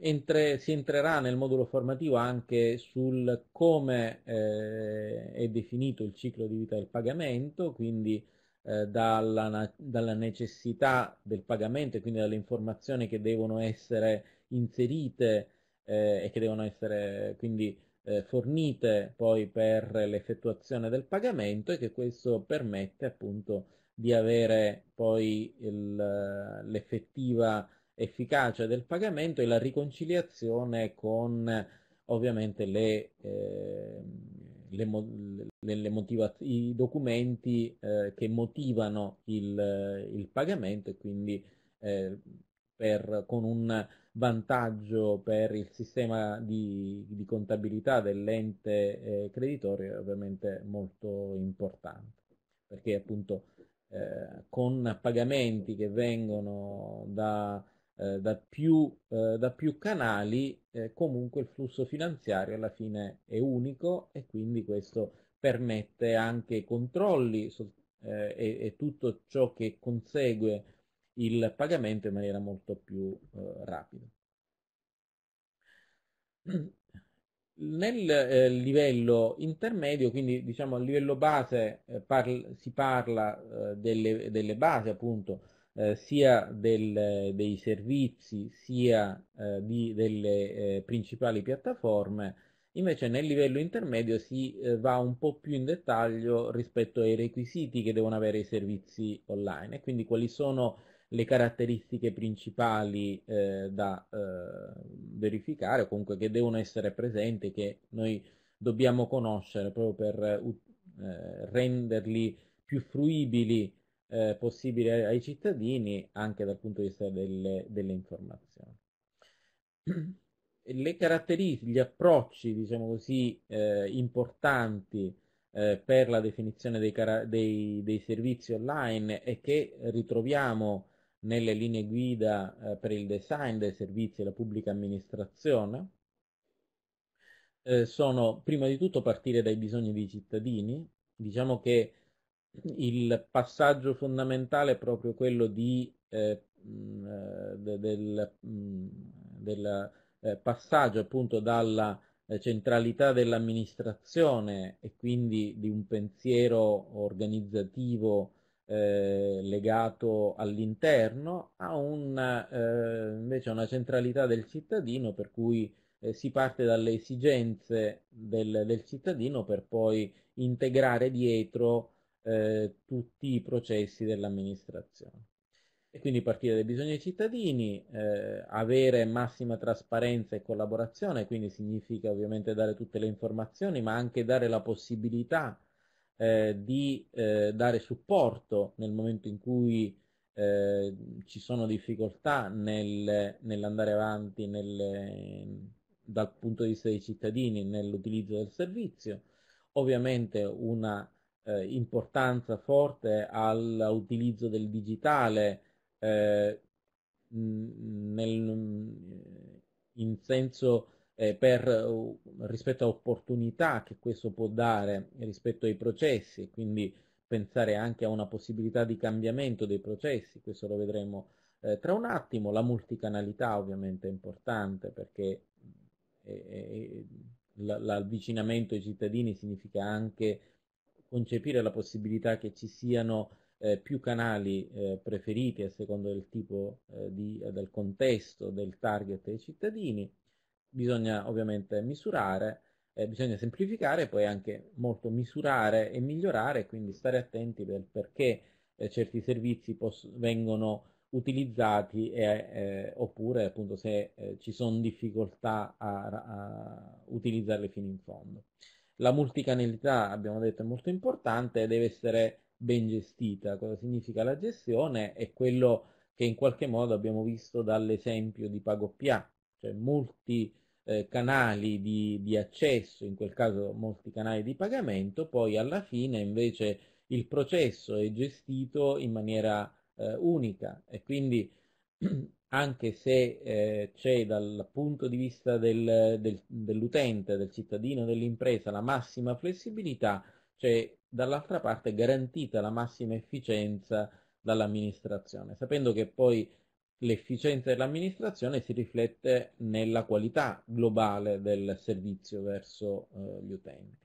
entre, si entrerà nel modulo formativo anche sul come eh, è definito il ciclo di vita del pagamento, quindi eh, dalla, dalla, necessità del pagamento e quindi dalle informazioni che devono essere inserite eh, e che devono essere quindi eh, fornite poi per l'effettuazione del pagamento e che questo permette appunto di avere poi l'effettiva efficacia del pagamento e la riconciliazione con ovviamente le, eh, le, le, i documenti eh, che motivano il, il, pagamento e quindi eh, per, con un vantaggio per il sistema di, di contabilità dell'ente eh, creditore ovviamente molto importante perché appunto eh, con pagamenti che vengono da eh, da, più, eh, da, più, canali, eh, comunque il flusso finanziario alla fine è unico e quindi questo permette anche controlli so, eh, e, e, tutto ciò che consegue il pagamento in maniera molto più eh, rapida. Nel eh, livello intermedio, quindi diciamo a livello base, eh, parla, si parla eh, delle, delle, basi appunto eh, sia del, dei servizi sia eh, di, delle eh, principali piattaforme, invece nel livello intermedio si eh, va un po' più in dettaglio rispetto ai requisiti che devono avere i servizi online e quindi quali sono le caratteristiche principali eh, da verificare o comunque che devono essere presenti, che noi dobbiamo conoscere proprio per renderli più fruibili eh, possibile ai cittadini anche dal punto di vista delle, delle informazioni. Le caratteristiche, gli approcci, diciamo così, eh, importanti eh, per la definizione dei, dei, dei, servizi online e che ritroviamo nelle linee guida eh, per il design dei servizi e la pubblica amministrazione, eh, sono prima di tutto partire dai bisogni dei cittadini. Diciamo che il passaggio fondamentale è proprio quello di, eh, eh de, del, del eh, passaggio appunto dalla eh, centralità dell'amministrazione e quindi di un pensiero organizzativo eh, legato all'interno a una, eh, invece una centralità del cittadino per cui si parte dalle esigenze del, del cittadino per poi integrare dietro eh, tutti i processi dell'amministrazione. E quindi partire dai bisogni dei cittadini, eh, avere massima trasparenza e collaborazione, quindi significa ovviamente dare tutte le informazioni, ma anche dare la possibilità eh, di eh, dare supporto nel momento in cui eh, ci sono difficoltà nel, nell'andare avanti nel, dal punto di vista dei cittadini nell'utilizzo del servizio, ovviamente una eh, importanza forte all'utilizzo del digitale eh, nel, eh, in senso eh, per, uh, rispetto a opportunità che questo può dare rispetto ai processi, quindi pensare anche a una possibilità di cambiamento dei processi, questo lo vedremo eh, tra un attimo. La multicanalità ovviamente è importante perché eh, eh, l'avvicinamento ai cittadini significa anche concepire la possibilità che ci siano eh, più canali eh, preferiti a seconda del tipo eh, di, eh, del contesto, del target dei cittadini. Bisogna ovviamente misurare, eh, bisogna semplificare e poi anche molto misurare e migliorare, quindi stare attenti del perché eh, certi servizi poss- vengono utilizzati e, oppure appunto se ci sono difficoltà a, a utilizzarli fino in fondo. La multicanalità, abbiamo detto, è molto importante e deve essere ben gestita. Cosa significa la gestione? È quello che in qualche modo abbiamo visto dall'esempio di Pagoppia, cioè molti eh, canali di, di, accesso, in quel caso molti canali di pagamento, poi alla fine invece il processo è gestito in maniera eh, unica e quindi anche se eh, c'è dal punto di vista del, del, dell'utente, del cittadino, dell'impresa la massima flessibilità, c'è dall'altra parte garantita la massima efficienza dall'amministrazione, sapendo che poi l'efficienza dell'amministrazione si riflette nella qualità globale del servizio verso eh, gli utenti.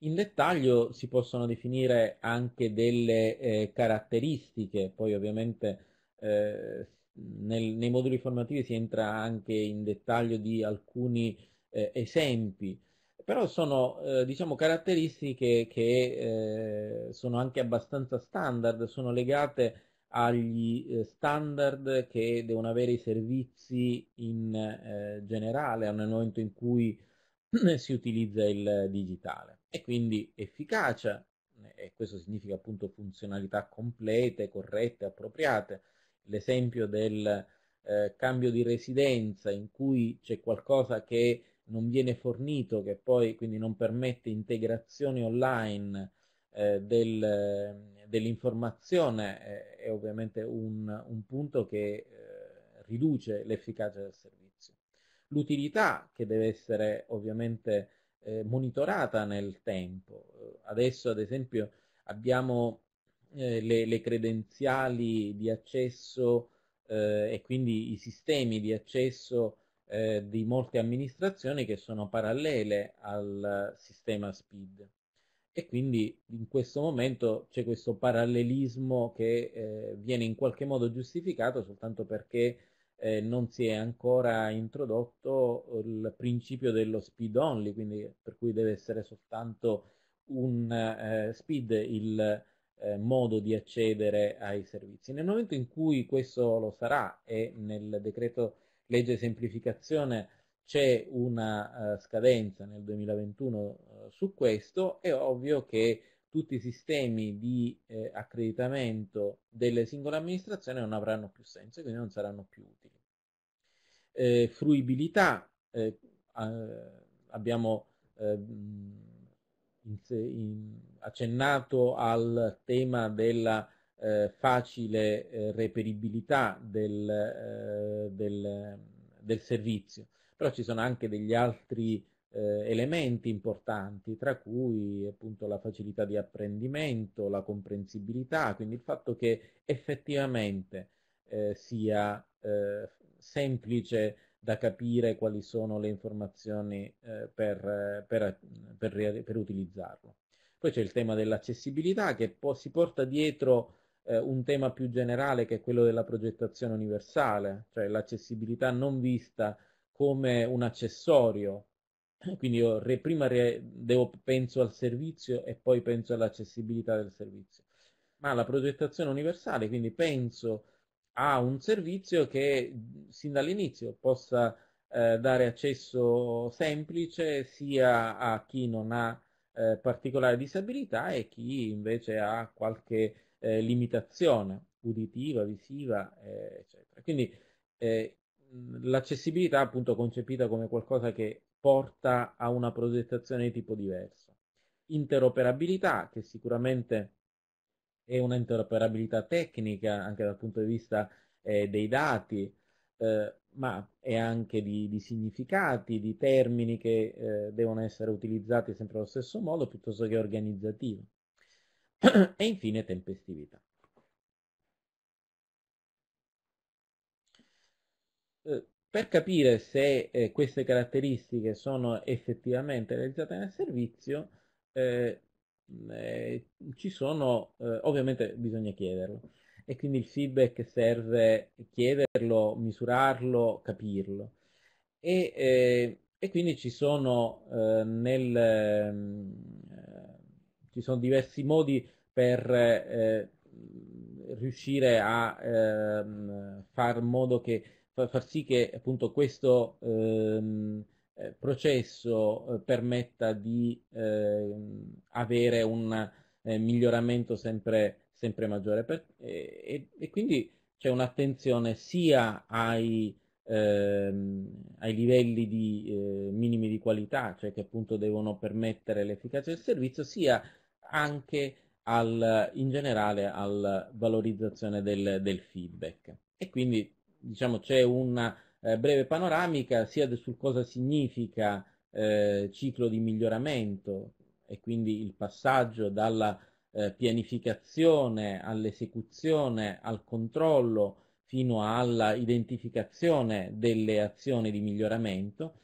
In dettaglio si possono definire anche delle eh, caratteristiche, poi ovviamente eh, nel, nei moduli formativi si entra anche in dettaglio di alcuni eh, esempi, però sono eh, diciamo, caratteristiche che eh, sono anche abbastanza standard, sono legate agli eh, standard che devono avere i servizi in generale, nel momento in cui si utilizza il digitale e quindi efficacia, e questo significa appunto funzionalità complete, corrette, appropriate. L'esempio del eh, cambio di residenza in cui c'è qualcosa che non viene fornito, che poi quindi non permette integrazione online eh, del, dell'informazione, eh, è ovviamente un, un punto che eh, riduce l'efficacia del servizio l'utilità che deve essere ovviamente eh, monitorata nel tempo. Eh, adesso ad esempio abbiamo eh, le, le, credenziali di accesso eh, e quindi i sistemi di accesso eh, di molte amministrazioni che sono parallele al sistema SPID e quindi in questo momento c'è questo parallelismo che eh, viene in qualche modo giustificato soltanto perché eh, non si è ancora introdotto il principio dello speed only, quindi per cui deve essere soltanto un eh, speed il eh, modo di accedere ai servizi. Nel momento in cui questo lo sarà e nel decreto legge semplificazione c'è una uh, scadenza nel 2021 uh, eh, su questo, è ovvio che tutti i sistemi di eh, accreditamento delle singole amministrazioni non avranno più senso e quindi non saranno più utili. Eh, fruibilità, eh, abbiamo eh, in, in, accennato al tema della eh, facile eh, reperibilità del, del, del, servizio, però ci sono anche degli altri eh, elementi importanti, tra cui appunto la facilità di apprendimento, la comprensibilità, quindi il fatto che effettivamente eh, sia eh, semplice da capire quali sono le informazioni eh, per, per, per, per, utilizzarlo. Poi c'è il tema dell'accessibilità che po si porta dietro eh, un tema più generale che è quello della progettazione universale, cioè l'accessibilità non vista come un accessorio quindi io re, prima re, devo, penso al servizio e poi penso all'accessibilità del servizio. Ma la progettazione universale, quindi penso a un servizio che sin dall'inizio possa eh, dare accesso semplice sia a chi non ha eh, particolare disabilità e chi invece ha qualche eh, limitazione uditiva, visiva, eh, eccetera. Quindi eh, l'accessibilità appunto concepita come qualcosa che porta a una progettazione di tipo diverso. Interoperabilità, che sicuramente è un'interoperabilità tecnica anche dal punto di vista eh, dei dati, eh, ma è anche di, di, significati, di termini che eh, devono essere utilizzati sempre allo stesso modo piuttosto che organizzativo. e infine tempestività. Eh, per capire se eh, queste caratteristiche sono effettivamente realizzate nel servizio, eh, mm, eh, ci sono, eh, ovviamente bisogna chiederlo e quindi il feedback serve chiederlo, misurarlo, capirlo. E, eh, e quindi ci sono, eh, nel, eh, ci sono, diversi modi per eh, mm, riuscire a ehm, far modo che far sì che appunto questo ehm, eh, processo eh, permetta di ehm, avere un eh, miglioramento sempre, sempre maggiore per, e, e, quindi c'è un'attenzione sia ai, ehm, ai livelli di, eh, minimi di qualità, cioè che appunto devono permettere l'efficacia del servizio, sia anche al, in generale alla valorizzazione del, del feedback. E quindi diciamo, c'è una eh, breve panoramica sia sul cosa significa eh, ciclo di miglioramento e quindi il passaggio dalla eh, pianificazione all'esecuzione, al controllo fino alla identificazione delle azioni di miglioramento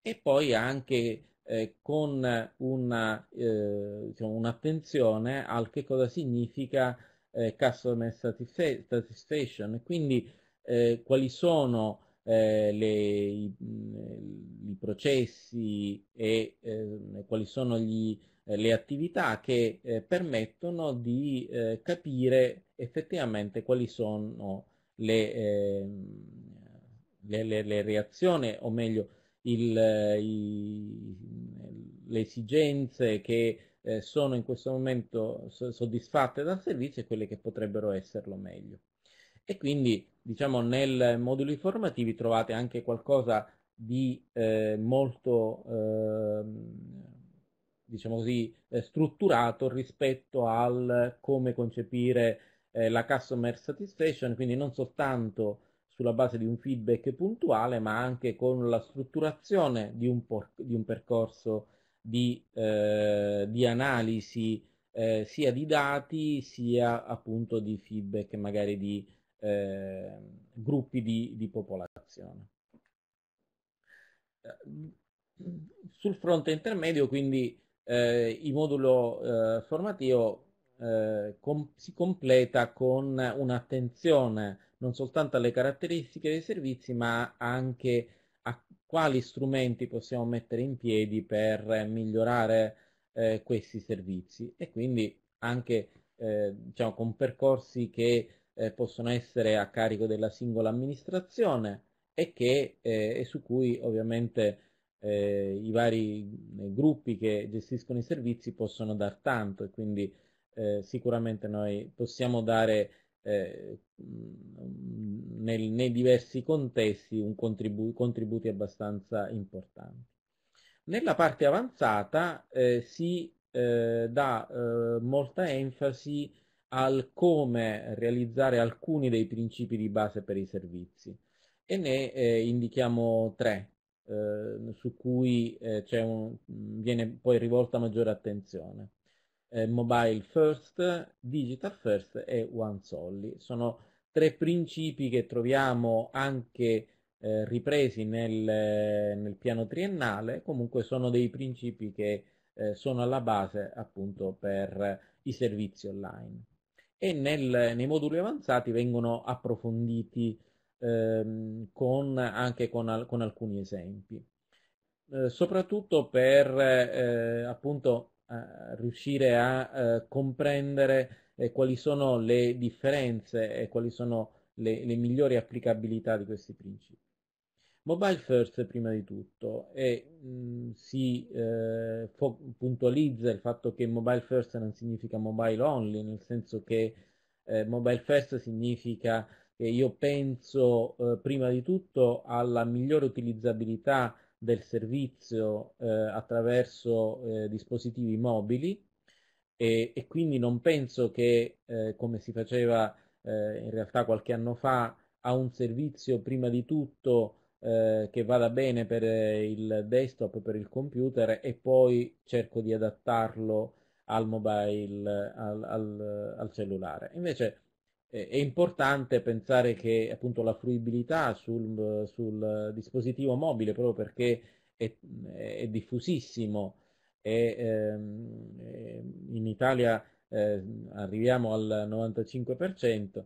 e poi anche eh, con una, eh, diciamo, un'attenzione al che cosa significa eh, customer satisfaction, quindi eh, quali sono eh, le, i, mm, i, processi ehm, e quali sono gli, eh, le attività che eh, permettono di eh, capire effettivamente quali sono le, ehm, le, le, le reazioni o meglio il, i, le esigenze che eh, sono in questo momento soddisfatte dal servizio e quelle che potrebbero esserlo meglio. E quindi diciamo nel modulo informativi trovate anche qualcosa di eh, molto eh, diciamo così, eh, strutturato rispetto al come concepire eh, la customer satisfaction, quindi non soltanto sulla base di un feedback puntuale, ma anche con la strutturazione di un, di un percorso di, eh, di analisi eh, sia di dati sia appunto di feedback magari di eh, gruppi di, di popolazione. Eh, sul fronte intermedio, quindi, eh, il modulo eh, formativo eh, com- si completa con un'attenzione non soltanto alle caratteristiche dei servizi, ma anche a quali strumenti possiamo mettere in piedi per migliorare eh, questi servizi e quindi anche diciamo, con percorsi che eh, possono essere a carico della singola amministrazione e, che, eh, su cui ovviamente eh, i vari eh, gruppi che gestiscono i servizi possono dar tanto e quindi eh, sicuramente noi possiamo dare nel, nei diversi contesti contribu contributi abbastanza importanti. Nella parte avanzata eh, si eh, dà eh, molta enfasi al come realizzare alcuni dei principi di base per i servizi e ne eh, indichiamo tre eh, su cui eh, un, viene poi rivolta maggiore attenzione. Eh, mobile first, digital first e one solely. Sono tre principi che troviamo anche eh, ripresi nel, nel, piano triennale, comunque sono dei principi che eh, sono alla base appunto per i servizi online e nel, nei moduli avanzati vengono approfonditi ehm, con, anche con, al, con, alcuni esempi. Eh, soprattutto per eh, appunto a eh, riuscire a eh, comprendere eh, quali sono le differenze e quali sono le, le migliori applicabilità di questi principi. Mobile first prima di tutto e mh, mm, si eh, puntualizza il fatto che mobile first non significa mobile only, nel senso che eh, mobile first significa che io penso eh, prima di tutto alla migliore utilizzabilità del servizio eh, attraverso eh, dispositivi mobili e, e, quindi non penso che eh, come si faceva in realtà qualche anno fa a un servizio prima di tutto eh, che vada bene per eh, il desktop, per il computer e poi cerco di adattarlo al mobile, al, al, al cellulare. Invece eh, è importante pensare che appunto la fruibilità sul, sul dispositivo mobile, proprio perché è, è diffusissimo e ehm, in Italia eh, arriviamo al 95%,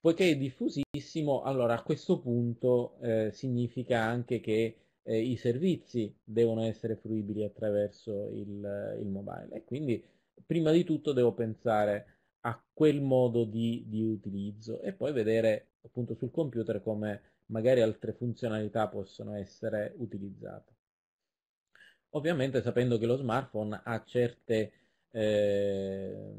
poiché è diffusissimo benissimo, allora a questo punto eh, significa anche che eh, i servizi devono essere fruibili attraverso il, eh, il, mobile e quindi prima di tutto devo pensare a quel modo di, di utilizzo e poi vedere appunto sul computer come magari altre funzionalità possono essere utilizzate. Ovviamente sapendo che lo smartphone ha certe eh,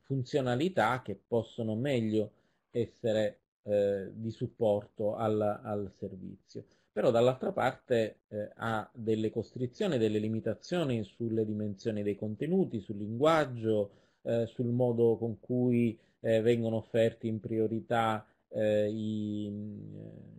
funzionalità che possono meglio essere eh, di supporto al, al, servizio. Però dall'altra parte eh, ha delle costrizioni, delle limitazioni sulle dimensioni dei contenuti, sul linguaggio, eh, sul modo con cui eh, vengono offerti in priorità eh, i,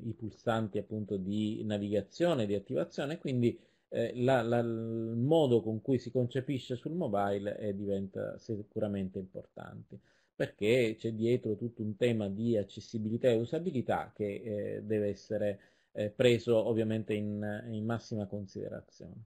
i, pulsanti appunto di navigazione, di attivazione, quindi eh, la, la, il modo con cui si concepisce sul mobile diventa sicuramente importante perché c'è dietro tutto un tema di accessibilità e usabilità che eh, deve essere eh, preso ovviamente in, in, massima considerazione.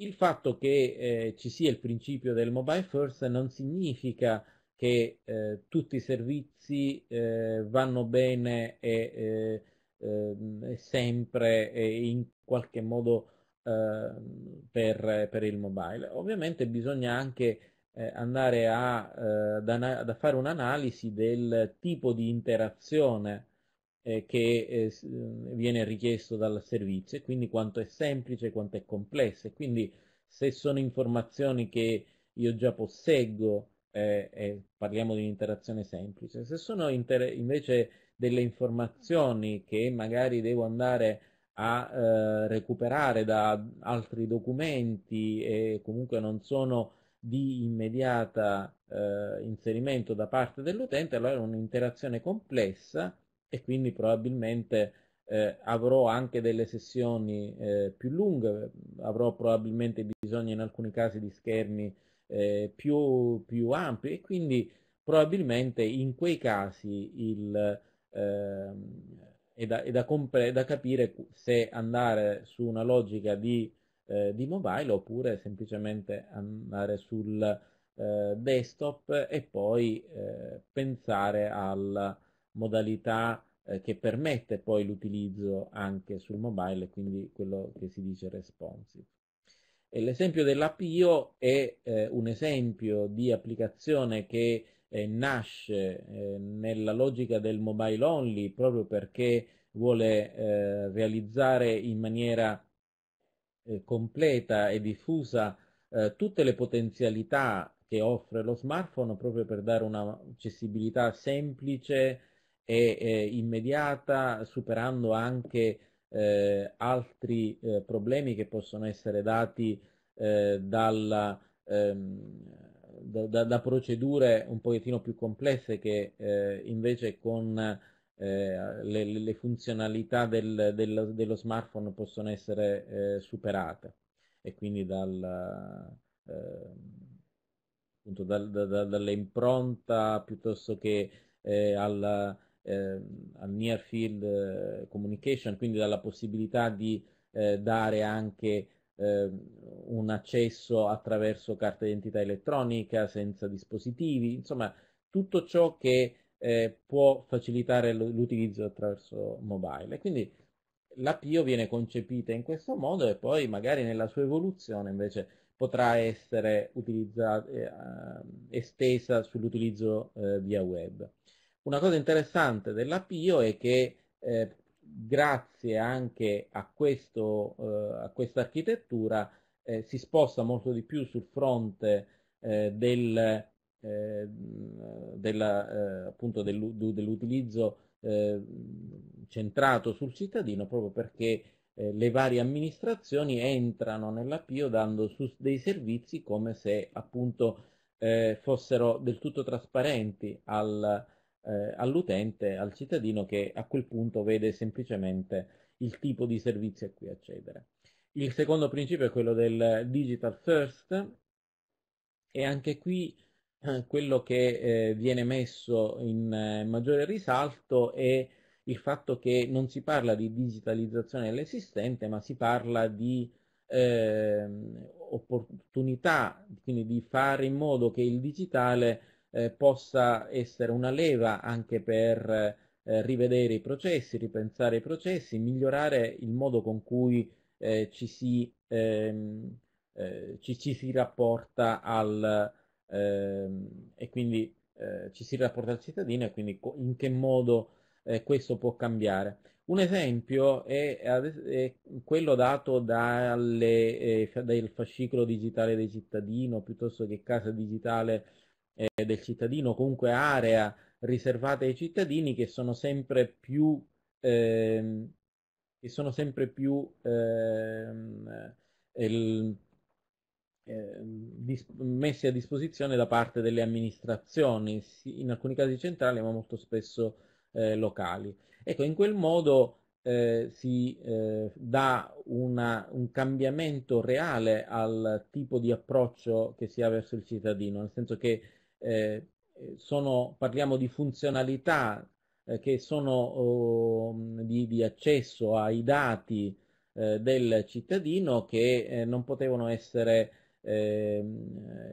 Il fatto che eh, ci sia il principio del mobile first non significa che eh, tutti i servizi eh, vanno bene e, eh, ehm, e sempre e in qualche modo per, per, il mobile. Ovviamente bisogna anche eh, andare a, eh, ad fare un'analisi del tipo di interazione eh, che eh, viene richiesto dal servizio e quindi quanto è semplice, quanto è complesso. E quindi se sono informazioni che io già posseggo, eh, eh, parliamo di un'interazione semplice, se sono invece delle informazioni che magari devo andare a eh, recuperare da altri documenti e comunque non sono di immediata eh, inserimento da parte dell'utente, allora è un'interazione complessa e quindi probabilmente eh, avrò anche delle sessioni eh, più lunghe, avrò probabilmente bisogno in alcuni casi di schermi eh, più, più, ampi e quindi probabilmente in quei casi il, ehm, è, da, è, da è da capire se andare su una logica di eh, di mobile oppure semplicemente andare sul eh, desktop e poi eh, pensare alla modalità eh, che permette poi l'utilizzo anche sul mobile, quindi quello che si dice responsive. l'esempio dell'APIO è eh, un esempio di applicazione che nasce eh, nella logica del mobile only proprio perché vuole eh, realizzare in maniera eh, completa e diffusa eh, tutte le potenzialità che offre lo smartphone proprio per dare un'accessibilità semplice e eh, immediata, superando anche eh, altri eh, problemi che possono essere dati dalla, ehm, da, da, da, procedure un pochettino più complesse che invece con eh, le, le, funzionalità del, dello, dello, smartphone possono essere eh, superate e quindi dal, eh, appunto dal, da, dall'impronta piuttosto che eh, al, eh, al, near field communication, quindi dalla possibilità di dare anche un accesso attraverso carta d'identità elettronica, senza dispositivi, insomma tutto ciò che eh, può facilitare l'utilizzo attraverso mobile. quindi l'APIO viene concepita in questo modo e poi magari nella sua evoluzione invece potrà essere eh, ah, estesa sull'utilizzo eh, via web. Una cosa interessante dell'APIO è che eh, grazie anche a, eh, questa architettura eh, si sposta molto di più sul fronte eh, del Ehm, della, eh, appunto dell'utilizzo ehm, centrato sul cittadino proprio perché eh, le varie amministrazioni entrano nell'appio dando dei servizi come se appunto eh, fossero del tutto trasparenti al, eh, all'utente, al cittadino che a quel punto vede semplicemente il tipo di servizi a cui accedere. Il secondo principio è quello del digital first e anche qui eh, quello che eh, viene messo in eh, maggiore risalto è il fatto che non si parla di digitalizzazione dell'esistente, ma si parla di eh, opportunità, quindi di fare in modo che il digitale eh, possa essere una leva anche per eh, rivedere i processi, ripensare i processi, migliorare il modo con cui ci si, ehm, ci, ci, si, rapporta al, ehm, e quindi eh, ci si rapporta al cittadino e quindi in che modo eh, questo può cambiare. Un esempio è, è quello dato dalle, eh, dal fascicolo digitale del cittadino piuttosto che casa digitale eh, del cittadino, comunque area riservata ai cittadini che sono sempre più, ehm, che sono sempre più eh, il, eh, dis- messi a disposizione da parte delle amministrazioni, in alcuni casi centrali ma molto spesso eh, locali. Ecco, in quel modo eh, si eh, dà una, un cambiamento reale al tipo di approccio che si ha verso il cittadino, nel senso che eh, sono, parliamo di funzionalità eh, che sono oh, di, di, accesso ai dati del cittadino che non potevano essere eh,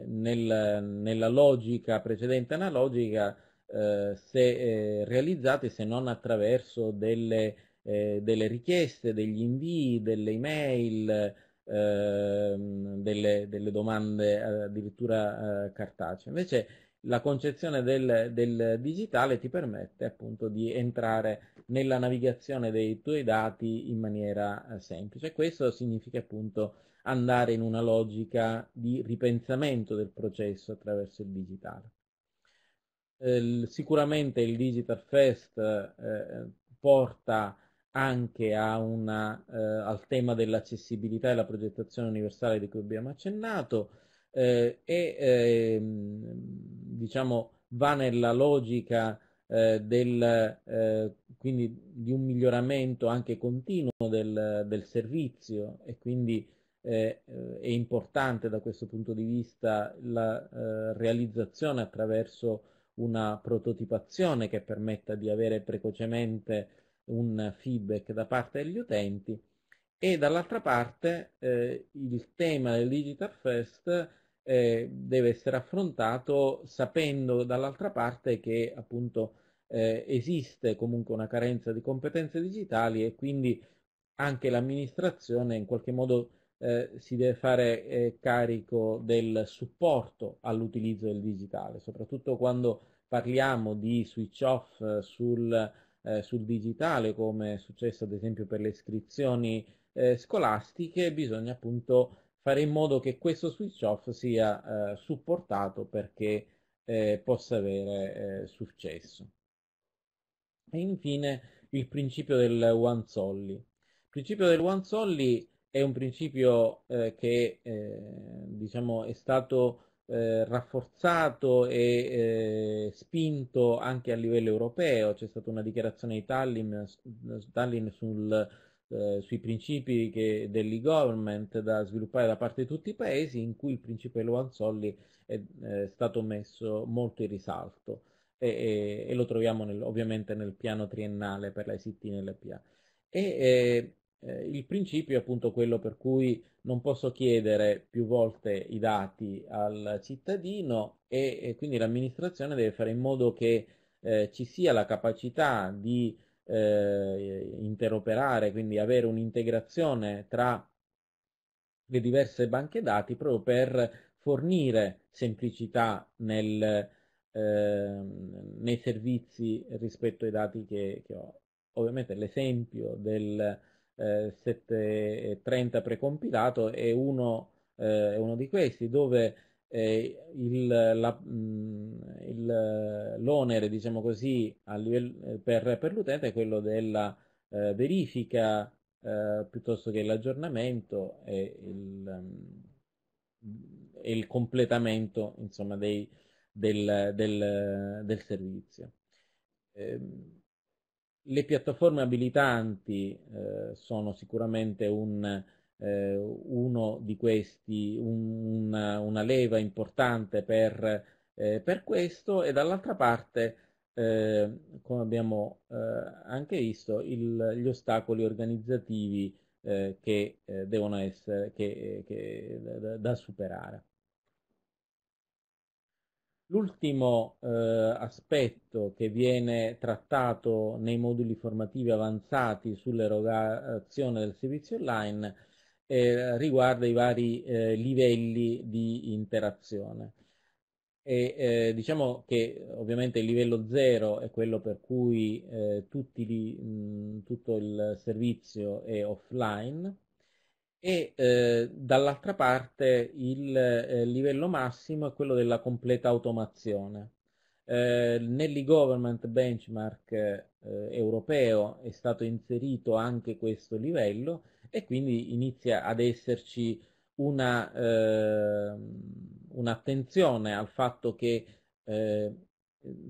nel, nella logica precedente analogica eh, se eh, realizzate se non attraverso delle, eh, delle richieste, degli invii, delle email, ehm, delle, delle, domande eh, addirittura cartacee. Invece la concezione del, del, digitale ti permette appunto di entrare nella navigazione dei tuoi dati in maniera semplice. Questo significa appunto andare in una logica di ripensamento del processo attraverso il digitale. Eh, sicuramente il Digital First eh, porta anche una, eh, al tema dell'accessibilità e la progettazione universale di cui abbiamo accennato eh, e ehm, diciamo va nella logica eh, del, eh, quindi di un miglioramento anche continuo del, del servizio e quindi è, eh, è importante da questo punto di vista la eh, realizzazione attraverso una prototipazione che permetta di avere precocemente un feedback da parte degli utenti e dall'altra parte eh, il tema del Digital first eh, deve essere affrontato sapendo dall'altra parte che appunto eh, esiste comunque una carenza di competenze digitali e quindi anche l'amministrazione in qualche modo eh, si deve fare eh, carico del supporto all'utilizzo del digitale, soprattutto quando parliamo di switch off eh, sul, eh, sul digitale, come è successo ad esempio per le iscrizioni eh, scolastiche, bisogna appunto fare in modo che questo switch off sia supportato perché possa avere successo. E infine il principio del one solly. Il principio del one solly è un principio eh, che eh, diciamo, è stato eh, rafforzato e eh, spinto anche a livello europeo, c'è stata una dichiarazione di Tallinn, Tallinn sul, sui principi dell'e-government da sviluppare da parte di tutti i paesi in cui il principe Luanzolli è, è stato messo molto in risalto e, e, e lo troviamo nel, ovviamente nel piano triennale per la ICT nell'EPA. E, eh, il principio è appunto quello per cui non posso chiedere più volte i dati al cittadino e, e quindi l'amministrazione deve fare in modo che eh, ci sia la capacità di eh, interoperare, quindi avere un'integrazione tra le diverse banche dati proprio per fornire semplicità nel, ehm, nei servizi rispetto ai dati che, che ho. Ovviamente l'esempio del eh, 7.30 precompilato è uno, eh, uno, di questi dove eh, mm, l'onere diciamo così, livello, eh, per, per l'utente è quello della eh, verifica piuttosto che l'aggiornamento e il, mm, e il completamento insomma, dei, del, del, del, servizio. Eh, le piattaforme abilitanti eh, sono sicuramente un, eh, uno di questi, un, una, una, leva importante per, eh, per questo e dall'altra parte, eh, come abbiamo eh, anche visto, il, gli ostacoli organizzativi eh, che devono essere che, che, da, da superare. L'ultimo eh, aspetto che viene trattato nei moduli formativi avanzati sull'erogazione del servizio online eh, riguarda i vari eh, livelli di interazione. E, eh, diciamo che ovviamente il livello 0 è quello per cui eh, li, mh, tutto il servizio è offline, e eh, dall'altra parte il eh, livello massimo è quello della completa automazione. Eh, Nell'e-government benchmark eh, europeo è stato inserito anche questo livello e quindi inizia ad esserci una, ehm, un'attenzione al fatto che eh,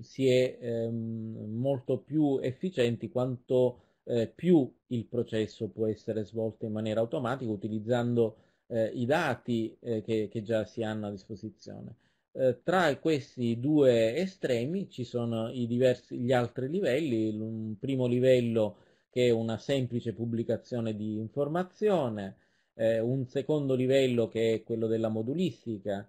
si è ehm, molto più efficienti quanto eh, più il processo può essere svolto in maniera automatica utilizzando eh, i dati eh, che, che, già si hanno a disposizione. Eh, tra questi due estremi ci sono diversi, gli altri livelli, un primo livello che è una semplice pubblicazione di informazione, eh, un secondo livello che è quello della modulistica,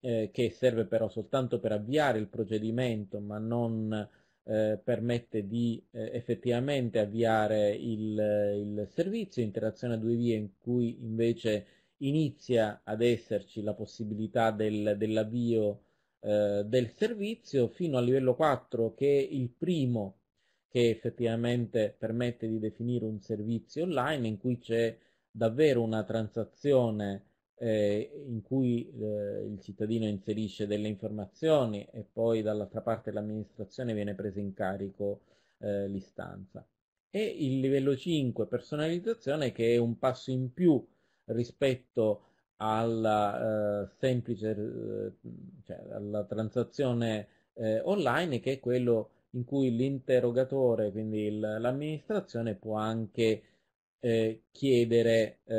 eh, che serve però soltanto per avviare il procedimento ma non eh, permette di eh, effettivamente avviare il, il, servizio, interazione a due vie in cui invece inizia ad esserci la possibilità del, dell'avvio eh, del servizio fino al livello 4 che è il primo che effettivamente permette di definire un servizio online in cui c'è davvero una transazione eh, in cui eh, il cittadino inserisce delle informazioni e poi dall'altra parte l'amministrazione viene presa in carico eh, l'istanza. E il livello 5, personalizzazione, che è un passo in più rispetto alla eh, semplice eh, cioè, alla transazione eh, online, che è quello in cui l'interrogatore, quindi l'amministrazione, può anche eh, chiedere eh,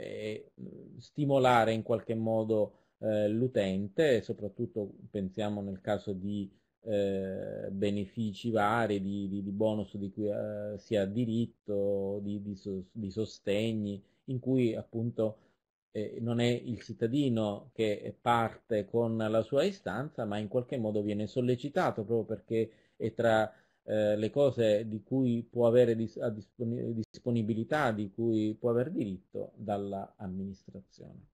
e mm, stimolare in qualche modo eh, l'utente, soprattutto pensiamo nel caso di eh, benefici vari, di, di, di, bonus di cui si ha diritto, di, di sostegni, in cui appunto eh, non è il cittadino che parte con la sua istanza, ma in qualche modo viene sollecitato proprio perché è tra eh, le cose di cui può avere dis disponibilità, di cui può aver diritto dall'amministrazione.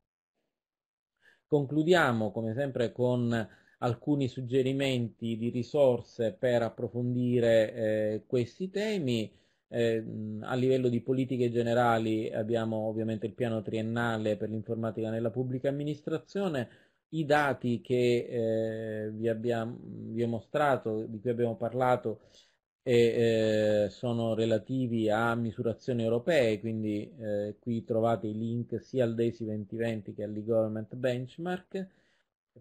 Concludiamo come sempre con alcuni suggerimenti di risorse per approfondire eh, questi temi. Eh, a livello di politiche generali abbiamo ovviamente il piano triennale per l'informatica nella pubblica amministrazione, i dati che eh, vi, abbiamo, vi ho mostrato, di cui abbiamo parlato, e, eh, sono relativi a misurazioni europee, quindi eh, qui trovate i link sia al DESI 2020 che all'e-government benchmark.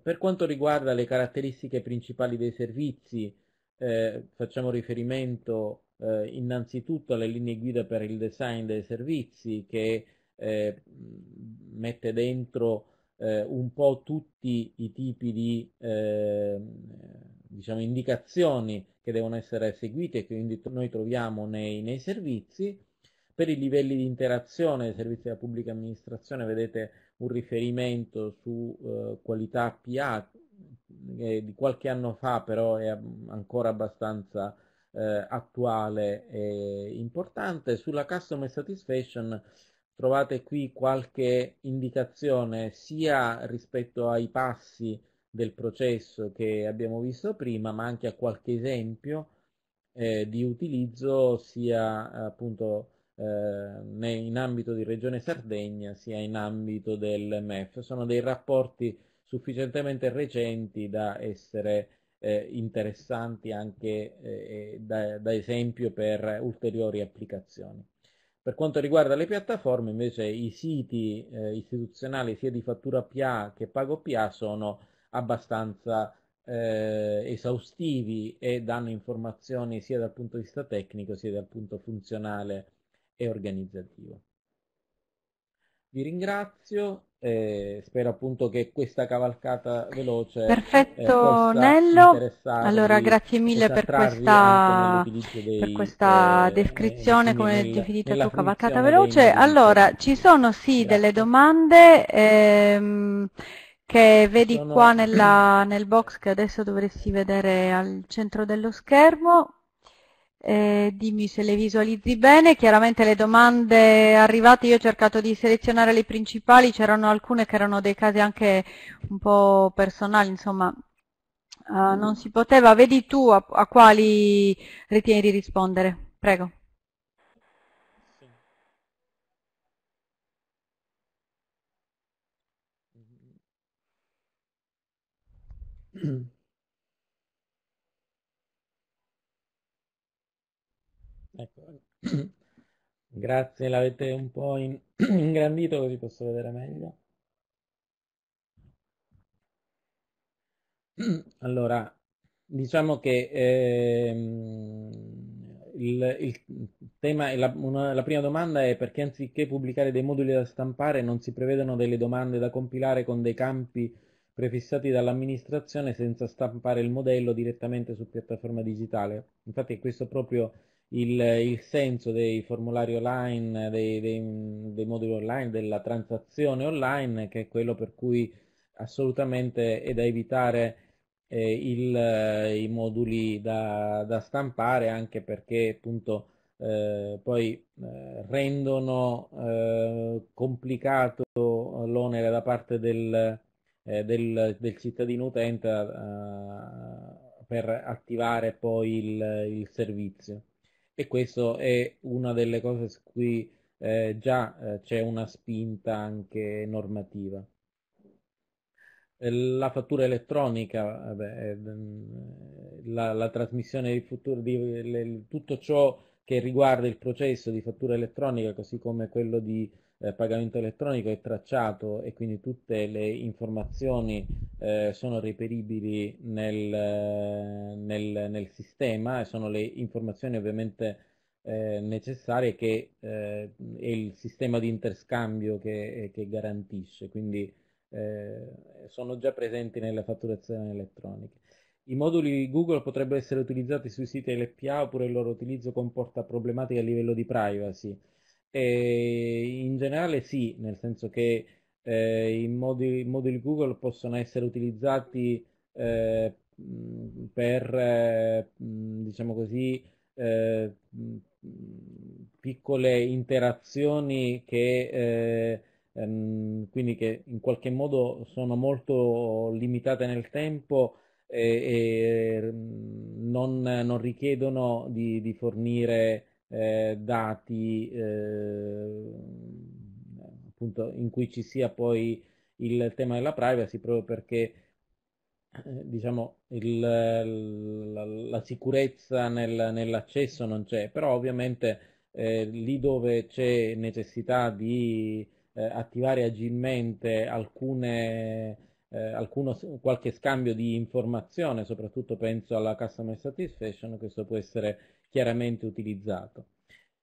Per quanto riguarda le caratteristiche principali dei servizi, eh, facciamo riferimento eh, innanzitutto alle linee guida per il design dei servizi che eh, mette dentro eh, un po' tutti i tipi di eh, diciamo, indicazioni che devono essere eseguite e quindi noi troviamo nei, nei, servizi. Per i livelli di interazione dei servizi della pubblica amministrazione vedete un riferimento su eh, qualità PA di qualche anno fa però è ancora abbastanza eh, attuale e importante. Sulla customer satisfaction trovate qui qualche indicazione sia rispetto ai passi del processo che abbiamo visto prima, ma anche a qualche esempio eh, di utilizzo sia appunto eh, in ambito di Regione Sardegna sia in ambito del MEF. Sono dei rapporti sufficientemente recenti da essere eh, interessanti anche eh, da, da esempio per ulteriori applicazioni. Per quanto riguarda le piattaforme, invece, i siti eh, istituzionali sia di fattura PA che pago PA sono abbastanza eh, esaustivi e danno informazioni sia dal punto di vista tecnico sia dal punto funzionale e organizzativo. Vi ringrazio eh, spero appunto che questa cavalcata veloce eh, perfetto eh, Nello allora grazie mille per questa, dei, per questa eh, descrizione come nella, definita tu cavalcata veloce allora ci sono sì grazie. delle domande ehm, che vedi sono... qua nella, nel box che adesso dovresti vedere al centro dello schermo eh, dimmi se le visualizzi bene, chiaramente le domande arrivate io ho cercato di selezionare le principali, c'erano alcune che erano dei casi anche un po' personali, insomma uh, non si poteva, vedi tu a, a quali ritieni di rispondere, prego. Sì. Grazie, l'avete un po' in... ingrandito così posso vedere meglio. Allora, diciamo che ehm, il, il, tema, la, una, la prima domanda è perché anziché pubblicare dei moduli da stampare non si prevedono delle domande da compilare con dei campi prefissati dall'amministrazione senza stampare il modello direttamente su piattaforma digitale. Infatti questo proprio il, il senso dei formulari online, dei, dei, dei moduli online, della transazione online, che è quello per cui assolutamente è da evitare eh, il, eh, i moduli da, da, stampare anche perché appunto eh, poi eh, rendono eh, complicato l'onere da parte del, del, del cittadino utente per attivare poi il, il servizio e questo è una delle cose su cui eh, già eh, c'è una spinta anche normativa. La fattura elettronica, vabbè, mm, la, la, trasmissione di, futuro, di le, tutto ciò che riguarda il processo di fattura elettronica, così come quello di eh, pagamento elettronico è tracciato e quindi tutte le informazioni eh, sono reperibili nel, eh, nel, nel, sistema e sono le informazioni ovviamente eh, necessarie che eh, è il sistema di interscambio che, eh, che garantisce, quindi sono già presenti nelle fatturazioni elettroniche. I moduli Google potrebbero essere utilizzati sui siti LPA oppure il loro utilizzo comporta problematiche a livello di privacy. E in generale sì, nel senso che eh, i moduli, moduli, Google possono essere utilizzati eh, per, eh, diciamo così, eh, piccole interazioni che, eh, ehm, che, in qualche modo sono molto limitate nel tempo e, e non, non, richiedono di, di fornire eh, dati eh, appunto in cui ci sia poi il tema della privacy proprio perché eh, diciamo il, la, la, sicurezza nel, nell'accesso non c'è però ovviamente eh, lì dove c'è necessità di eh, attivare agilmente alcune eh, alcuno, qualche scambio di informazione, soprattutto penso alla customer satisfaction, questo può essere chiaramente utilizzato.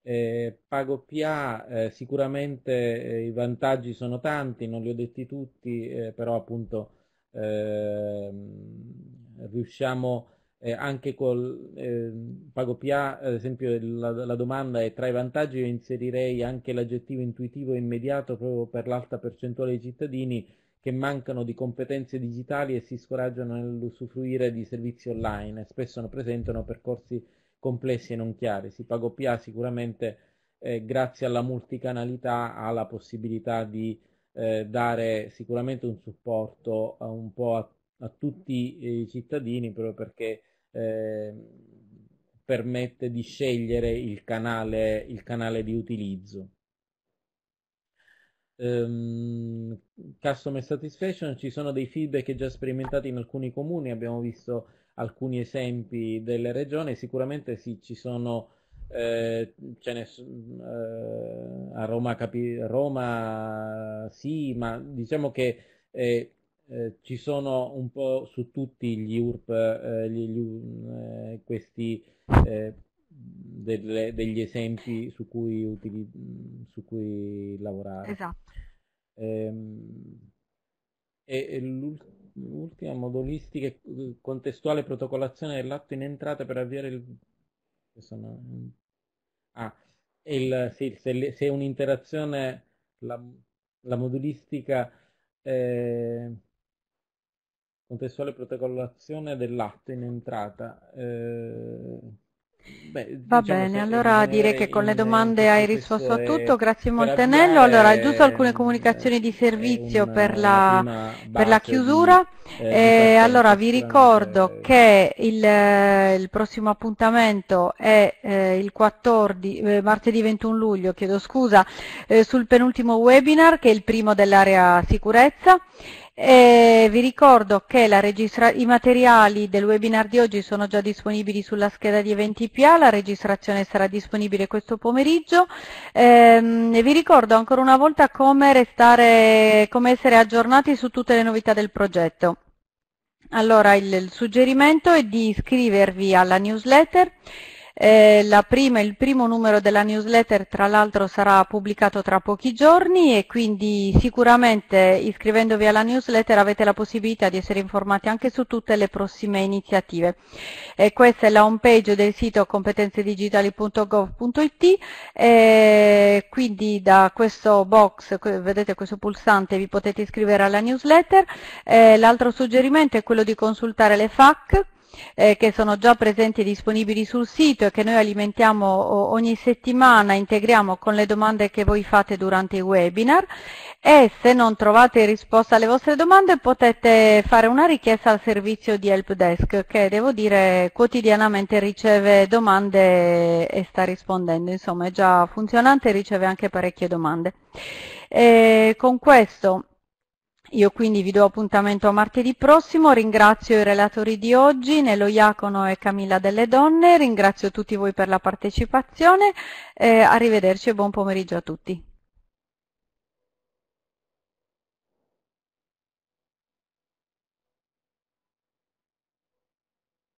Eh, Pago PA eh, sicuramente eh, i vantaggi sono tanti, non li ho detti tutti, eh, però appunto ehm, riusciamo eh, anche con eh, Pago PA, ad esempio la, la domanda è tra i vantaggi io inserirei anche l'aggettivo intuitivo e immediato proprio per l'alta percentuale di cittadini che mancano di competenze digitali e si scoraggiano nell'usufruire di servizi online e spesso presentano percorsi complessi e non chiari. Si pago PA sicuramente eh, grazie alla multicanalità ha la possibilità di eh, dare sicuramente un supporto a, eh, un po' a, a tutti eh, i cittadini proprio perché eh, permette di scegliere il canale, il canale di utilizzo. Um, customer satisfaction ci sono dei feedback già sperimentati in alcuni comuni, abbiamo visto alcuni esempi delle regioni, sicuramente sì, ci sono eh, ne, eh, a Roma, capi, Roma, sì, ma diciamo che eh, eh ci sono un po' su tutti gli URP eh, gli, gli, eh, questi delle, degli esempi su cui, utili, su cui lavorare. Esatto. Ehm, e, e l'ultima modulistica e eh, contestuale protocolazione dell'atto in entrata per avviare il... Ah, il, sì, se, se un'interazione, la, la modulistica eh, contestuale protocollazione dell'atto in entrata eh, Beh, Va diciamo bene, allora direi che con le domande hai risposto a tutto, grazie Montenello. Allora, giusto alcune comunicazioni di servizio per la, per la chiusura. Eh, eh allora, vi ricordo che il, eh, il prossimo appuntamento è eh, il 14, eh, martedì 21 luglio, chiedo scusa, eh, sul penultimo webinar che è il primo dell'area sicurezza e vi ricordo che i materiali del webinar di oggi sono già disponibili sulla scheda di eventi PA, la registrazione sarà disponibile questo pomeriggio. Ehm, e vi ricordo ancora una volta come, restare, come essere aggiornati su tutte le novità del progetto. Allora il suggerimento è di iscrivervi alla newsletter eh, prima, il primo numero della newsletter tra l'altro sarà pubblicato tra pochi giorni e quindi sicuramente iscrivendovi alla newsletter avete la possibilità di essere informati anche su tutte le prossime iniziative. Eh, questa è la home page del sito competenzedigitali.gov.it eh, quindi da questo box, vedete questo pulsante, vi potete iscrivere alla newsletter. l'altro suggerimento è quello di consultare le FAC eh, che sono già presenti e disponibili sul sito e che noi alimentiamo ogni settimana, integriamo con le domande che voi fate durante i webinar e se non trovate risposta alle vostre domande potete fare una richiesta al servizio di Helpdesk che devo dire quotidianamente riceve domande e sta rispondendo, insomma è già funzionante e riceve anche parecchie domande. E eh, con questo io quindi vi do appuntamento a martedì prossimo, ringrazio i relatori di oggi, Nello Iacono e Camilla delle Donne, ringrazio tutti voi per la partecipazione, eh, arrivederci e buon pomeriggio a tutti.